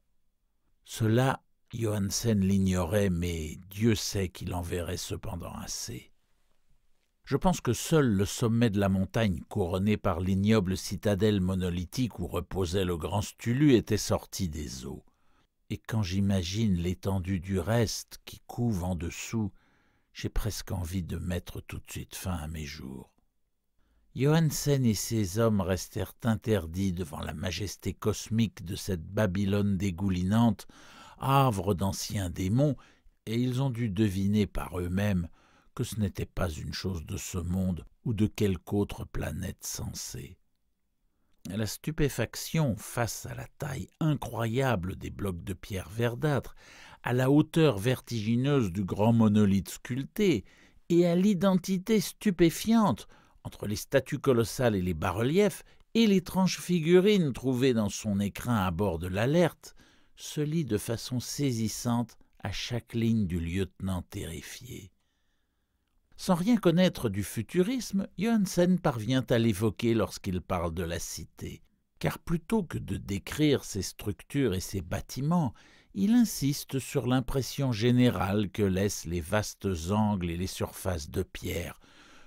Cela, Johansen l'ignorait, mais Dieu sait qu'il en verrait cependant assez je pense que seul le sommet de la montagne, couronné par l'ignoble citadelle monolithique où reposait le grand Stulu, était sorti des eaux. Et quand j'imagine l'étendue du reste qui couve en dessous, j'ai presque envie de mettre tout de suite fin à mes jours. Johansen et ses hommes restèrent interdits devant la majesté cosmique de cette Babylone dégoulinante, havre d'anciens démons, et ils ont dû deviner par eux-mêmes que ce n'était pas une chose de ce monde ou de quelque autre planète sensée. La stupéfaction face à la taille incroyable des blocs de pierre verdâtre, à la hauteur vertigineuse du grand monolithe sculpté, et à l'identité stupéfiante entre les statues colossales et les bas-reliefs, et l'étrange figurine trouvée dans son écrin à bord de l'alerte, se lit de façon saisissante à chaque ligne du lieutenant terrifié. Sans rien connaître du futurisme, Johansen parvient à l'évoquer lorsqu'il parle de la cité, car plutôt que de décrire ses structures et ses bâtiments, il insiste sur l'impression générale que laissent les vastes angles et les surfaces de pierre,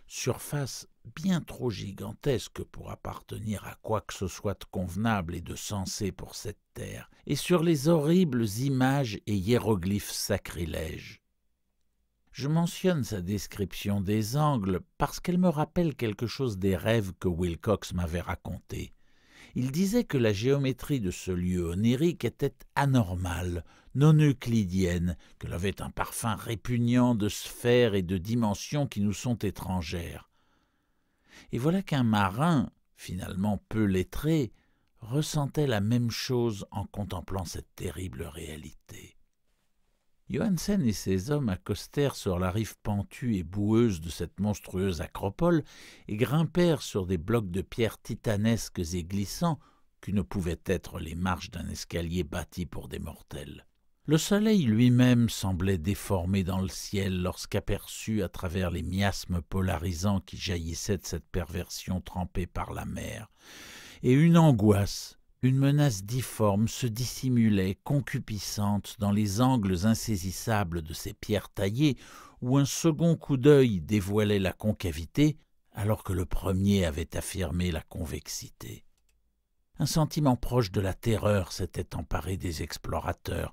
surfaces bien trop gigantesques pour appartenir à quoi que ce soit de convenable et de sensé pour cette terre, et sur les horribles images et hiéroglyphes sacrilèges. Je mentionne sa description des angles parce qu'elle me rappelle quelque chose des rêves que Wilcox m'avait racontés. Il disait que la géométrie de ce lieu onirique était anormale, non euclidienne, qu'elle avait un parfum répugnant de sphères et de dimensions qui nous sont étrangères. Et voilà qu'un marin, finalement peu lettré, ressentait la même chose en contemplant cette terrible réalité. Johansen et ses hommes accostèrent sur la rive pentue et boueuse de cette monstrueuse acropole et grimpèrent sur des blocs de pierre titanesques et glissants qui ne pouvaient être les marches d'un escalier bâti pour des mortels. Le soleil lui-même semblait déformé dans le ciel lorsqu'aperçu à travers les miasmes polarisants qui jaillissaient de cette perversion trempée par la mer, et une angoisse, une menace difforme se dissimulait, concupiscente, dans les angles insaisissables de ces pierres taillées, où un second coup d'œil dévoilait la concavité, alors que le premier avait affirmé la convexité. Un sentiment proche de la terreur s'était emparé des explorateurs,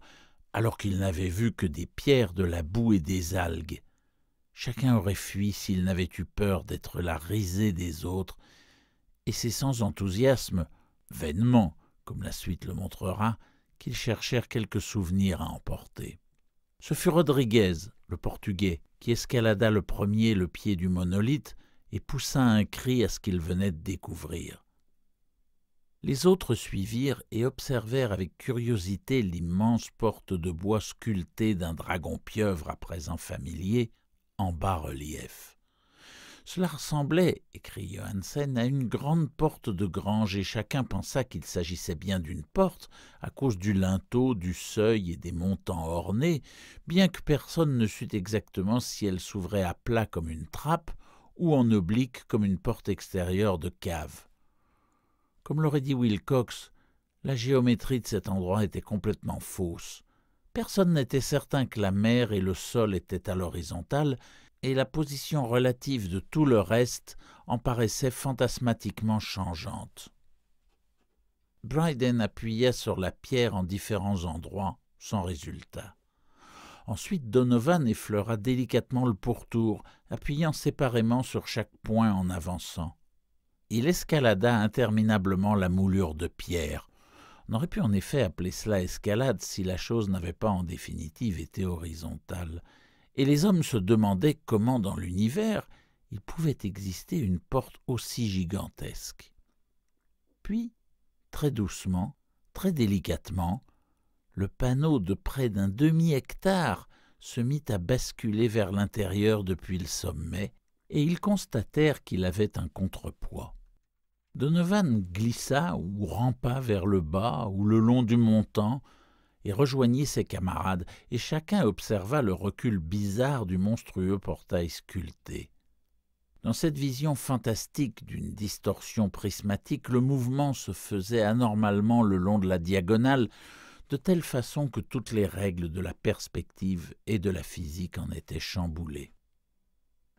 alors qu'ils n'avaient vu que des pierres, de la boue et des algues. Chacun aurait fui s'il n'avait eu peur d'être la risée des autres, et c'est sans enthousiasme vainement, comme la suite le montrera, qu'ils cherchèrent quelques souvenirs à emporter. Ce fut Rodriguez, le Portugais, qui escalada le premier le pied du monolithe et poussa un cri à ce qu'il venait de découvrir. Les autres suivirent et observèrent avec curiosité l'immense porte de bois sculptée d'un dragon pieuvre à présent familier en bas relief. Cela ressemblait, écrit Johansen, à une grande porte de grange, et chacun pensa qu'il s'agissait bien d'une porte, à cause du linteau, du seuil et des montants ornés, bien que personne ne sût exactement si elle s'ouvrait à plat comme une trappe, ou en oblique comme une porte extérieure de cave. Comme l'aurait dit Wilcox, la géométrie de cet endroit était complètement fausse. Personne n'était certain que la mer et le sol étaient à l'horizontale, et la position relative de tout le reste en paraissait fantasmatiquement changeante. Bryden appuya sur la pierre en différents endroits, sans résultat. Ensuite, Donovan effleura délicatement le pourtour, appuyant séparément sur chaque point en avançant. Il escalada interminablement la moulure de pierre. On aurait pu en effet appeler cela escalade si la chose n'avait pas en définitive été horizontale et les hommes se demandaient comment dans l'univers il pouvait exister une porte aussi gigantesque. Puis, très doucement, très délicatement, le panneau de près d'un demi-hectare se mit à basculer vers l'intérieur depuis le sommet, et ils constatèrent qu'il avait un contrepoids. Donovan glissa ou rampa vers le bas ou le long du montant, et rejoignit ses camarades, et chacun observa le recul bizarre du monstrueux portail sculpté. Dans cette vision fantastique d'une distorsion prismatique, le mouvement se faisait anormalement le long de la diagonale, de telle façon que toutes les règles de la perspective et de la physique en étaient chamboulées.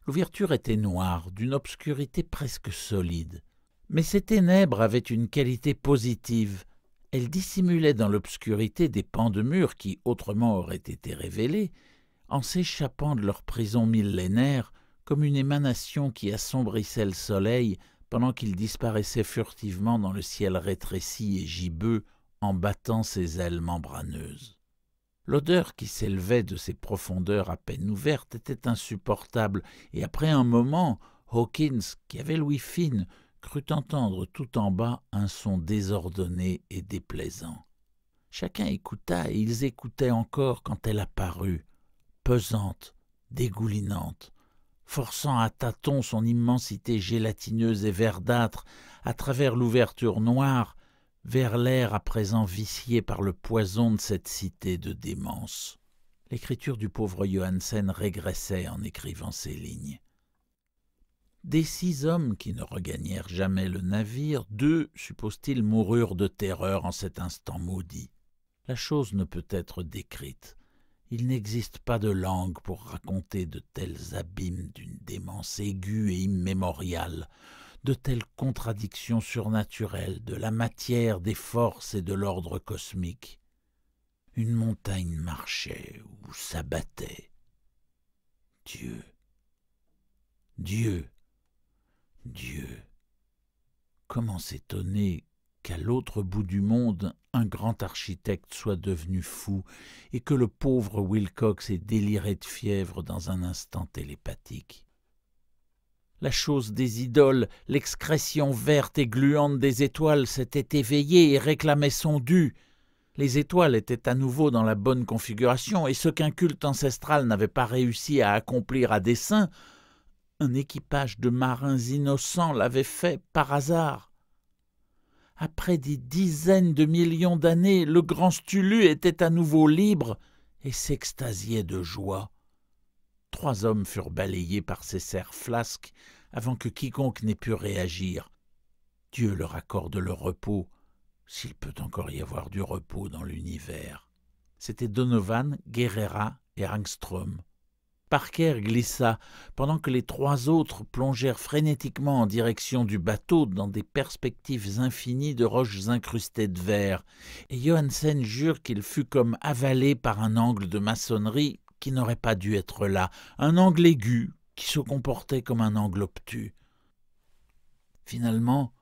L'ouverture était noire, d'une obscurité presque solide, mais ces ténèbres avaient une qualité positive, elle dissimulait dans l'obscurité des pans de murs qui autrement auraient été révélés, en s'échappant de leur prison millénaire comme une émanation qui assombrissait le soleil pendant qu'il disparaissait furtivement dans le ciel rétréci et gibbeux en battant ses ailes membraneuses. L'odeur qui s'élevait de ces profondeurs à peine ouvertes était insupportable, et après un moment, Hawkins, qui avait l'ouïe fine, crut entendre tout en bas un son désordonné et déplaisant. Chacun écouta et ils écoutaient encore quand elle apparut, pesante, dégoulinante, forçant à tâtons son immensité gélatineuse et verdâtre à travers l'ouverture noire, vers l'air à présent vicié par le poison de cette cité de démence. L'écriture du pauvre Johansen régressait en écrivant ces lignes. Des six hommes qui ne regagnèrent jamais le navire, deux, suppose-t-il, moururent de terreur en cet instant maudit. La chose ne peut être décrite. Il n'existe pas de langue pour raconter de tels abîmes d'une démence aiguë et immémoriale, de telles contradictions surnaturelles de la matière, des forces et de l'ordre cosmique. Une montagne marchait ou s'abattait. Dieu. Dieu Dieu. Comment s'étonner qu'à l'autre bout du monde un grand architecte soit devenu fou et que le pauvre Wilcox ait déliré de fièvre dans un instant télépathique. La chose des idoles, l'excrétion verte et gluante des étoiles s'était éveillée et réclamait son dû. Les étoiles étaient à nouveau dans la bonne configuration, et ce qu'un culte ancestral n'avait pas réussi à accomplir à dessein, un équipage de marins innocents l'avait fait par hasard. Après des dizaines de millions d'années, le grand Stulu était à nouveau libre et s'extasiait de joie. Trois hommes furent balayés par ces serres flasques avant que quiconque n'ait pu réagir. Dieu leur accorde le repos, s'il peut encore y avoir du repos dans l'univers. C'était Donovan, Guerrera et Rangström. Parker glissa, pendant que les trois autres plongèrent frénétiquement en direction du bateau dans des perspectives infinies de roches incrustées de verre, et Johansen jure qu'il fut comme avalé par un angle de maçonnerie qui n'aurait pas dû être là, un angle aigu qui se comportait comme un angle obtus. Finalement,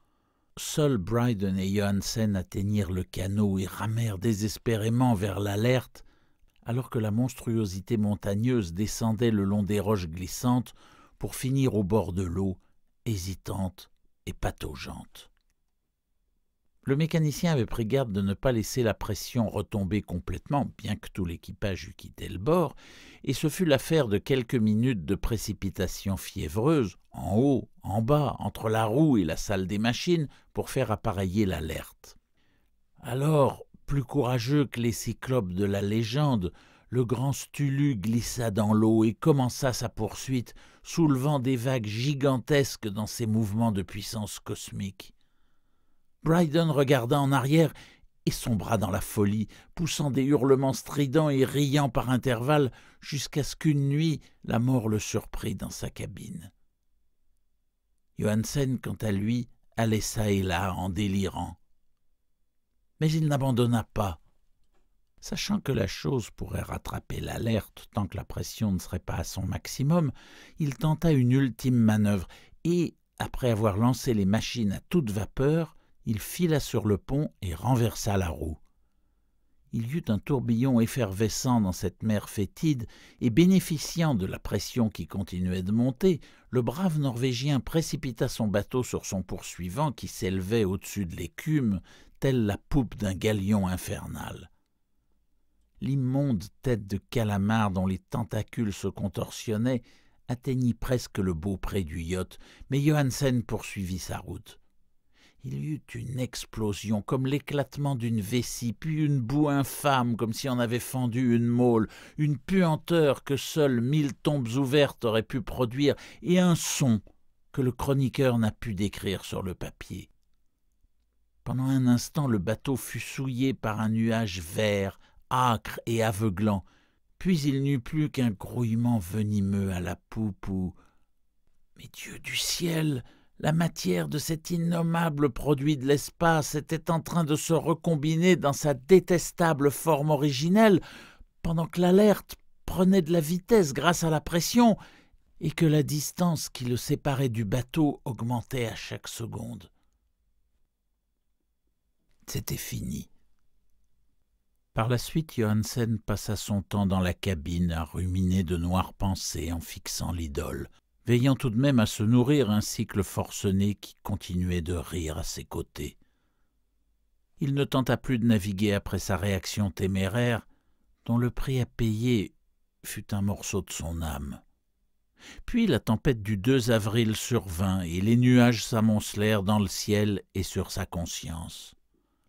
seuls Bryden et Johansen atteignirent le canot et ramèrent désespérément vers l'alerte, alors que la monstruosité montagneuse descendait le long des roches glissantes pour finir au bord de l'eau, hésitante et pataugeante. Le mécanicien avait pris garde de ne pas laisser la pression retomber complètement, bien que tout l'équipage eût quitté le bord, et ce fut l'affaire de quelques minutes de précipitation fiévreuse, en haut, en bas, entre la roue et la salle des machines, pour faire appareiller l'alerte. Alors, plus courageux que les cyclopes de la légende, le grand Stulu glissa dans l'eau et commença sa poursuite, soulevant des vagues gigantesques dans ses mouvements de puissance cosmique. Bryden regarda en arrière et sombra dans la folie, poussant des hurlements stridents et riant par intervalles, jusqu'à ce qu'une nuit la mort le surprit dans sa cabine. Johansen, quant à lui, allait çà et là en délirant mais il n'abandonna pas. Sachant que la chose pourrait rattraper l'alerte tant que la pression ne serait pas à son maximum, il tenta une ultime manœuvre et, après avoir lancé les machines à toute vapeur, il fila sur le pont et renversa la roue. Il y eut un tourbillon effervescent dans cette mer fétide, et bénéficiant de la pression qui continuait de monter, le brave Norvégien précipita son bateau sur son poursuivant qui s'élevait au-dessus de l'écume, telle la poupe d'un galion infernal. L'immonde tête de calamar dont les tentacules se contorsionnaient atteignit presque le beaupré du yacht, mais Johansen poursuivit sa route. Il y eut une explosion, comme l'éclatement d'une vessie, puis une boue infâme, comme si on avait fendu une môle, une puanteur que seules mille tombes ouvertes auraient pu produire, et un son que le chroniqueur n'a pu décrire sur le papier. Pendant un instant, le bateau fut souillé par un nuage vert, âcre et aveuglant, puis il n'eut plus qu'un grouillement venimeux à la poupe où. Mais Dieu du ciel! La matière de cet innommable produit de l'espace était en train de se recombiner dans sa détestable forme originelle, pendant que l'alerte prenait de la vitesse grâce à la pression, et que la distance qui le séparait du bateau augmentait à chaque seconde. C'était fini. Par la suite, Johansen passa son temps dans la cabine à ruminer de noires pensées en fixant l'idole, veillant tout de même à se nourrir ainsi que le forcené qui continuait de rire à ses côtés. Il ne tenta plus de naviguer après sa réaction téméraire, dont le prix à payer fut un morceau de son âme. Puis la tempête du 2 avril survint et les nuages s'amoncelèrent dans le ciel et sur sa conscience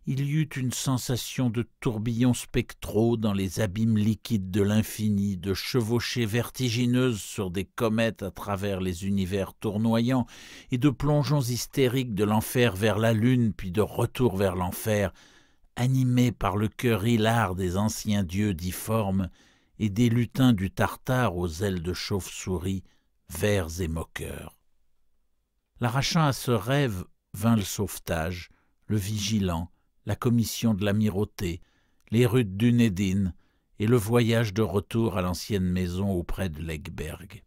il y eut une sensation de tourbillons spectraux dans les abîmes liquides de l'infini, de chevauchées vertigineuses sur des comètes à travers les univers tournoyants, et de plongeons hystériques de l'enfer vers la lune, puis de retour vers l'enfer, animés par le cœur hilar des anciens dieux difformes et des lutins du Tartare aux ailes de chauve-souris, verts et moqueurs. L'arrachant à ce rêve vint le sauvetage, le vigilant, la commission de l'amirauté, les rues d'Unedine et le voyage de retour à l'ancienne maison auprès de Legberg.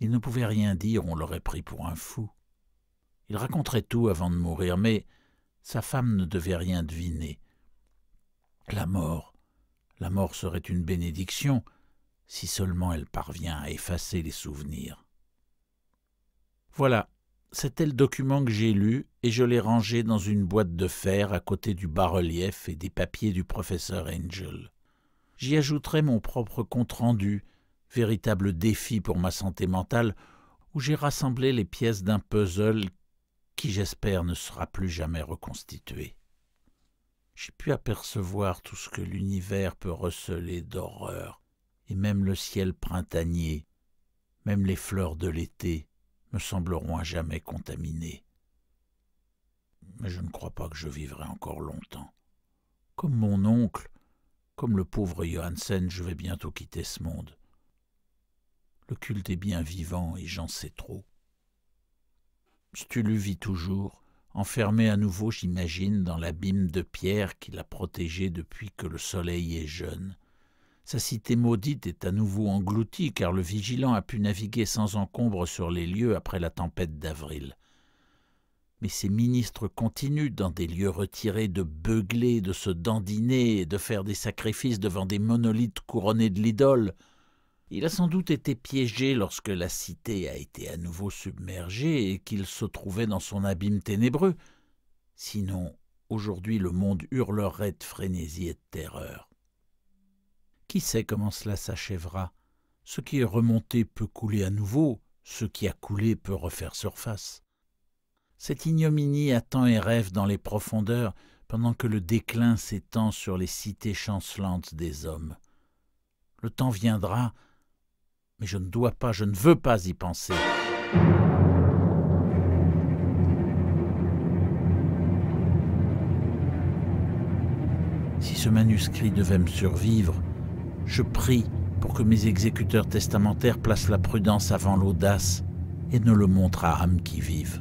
Il ne pouvait rien dire, on l'aurait pris pour un fou. Il raconterait tout avant de mourir, mais sa femme ne devait rien deviner. La mort, la mort serait une bénédiction si seulement elle parvient à effacer les souvenirs. Voilà, c'était le document que j'ai lu et je l'ai rangé dans une boîte de fer à côté du bas-relief et des papiers du professeur Angel. J'y ajouterai mon propre compte-rendu, véritable défi pour ma santé mentale, où j'ai rassemblé les pièces d'un puzzle qui j'espère ne sera plus jamais reconstitué. J'ai pu apercevoir tout ce que l'univers peut receler d'horreur, et même le ciel printanier, même les fleurs de l'été, me sembleront à jamais contaminés. Mais je ne crois pas que je vivrai encore longtemps. Comme mon oncle, comme le pauvre Johansen, je vais bientôt quitter ce monde. Le culte est bien vivant et j'en sais trop. Stulu vit toujours, enfermé à nouveau, j'imagine, dans l'abîme de pierre qui l'a protégé depuis que le soleil est jeune, sa cité maudite est à nouveau engloutie car le vigilant a pu naviguer sans encombre sur les lieux après la tempête d'avril. Mais ses ministres continuent dans des lieux retirés de beugler, de se dandiner et de faire des sacrifices devant des monolithes couronnés de l'idole. Il a sans doute été piégé lorsque la cité a été à nouveau submergée et qu'il se trouvait dans son abîme ténébreux. Sinon, aujourd'hui le monde hurlerait de frénésie et de terreur. Qui sait comment cela s'achèvera Ce qui est remonté peut couler à nouveau, ce qui a coulé peut refaire surface. Cette ignominie attend et rêve dans les profondeurs, pendant que le déclin s'étend sur les cités chancelantes des hommes. Le temps viendra, mais je ne dois pas, je ne veux pas y penser. Si ce manuscrit devait me survivre, je prie pour que mes exécuteurs testamentaires placent la prudence avant l'audace et ne le montrent à âmes qui vivent.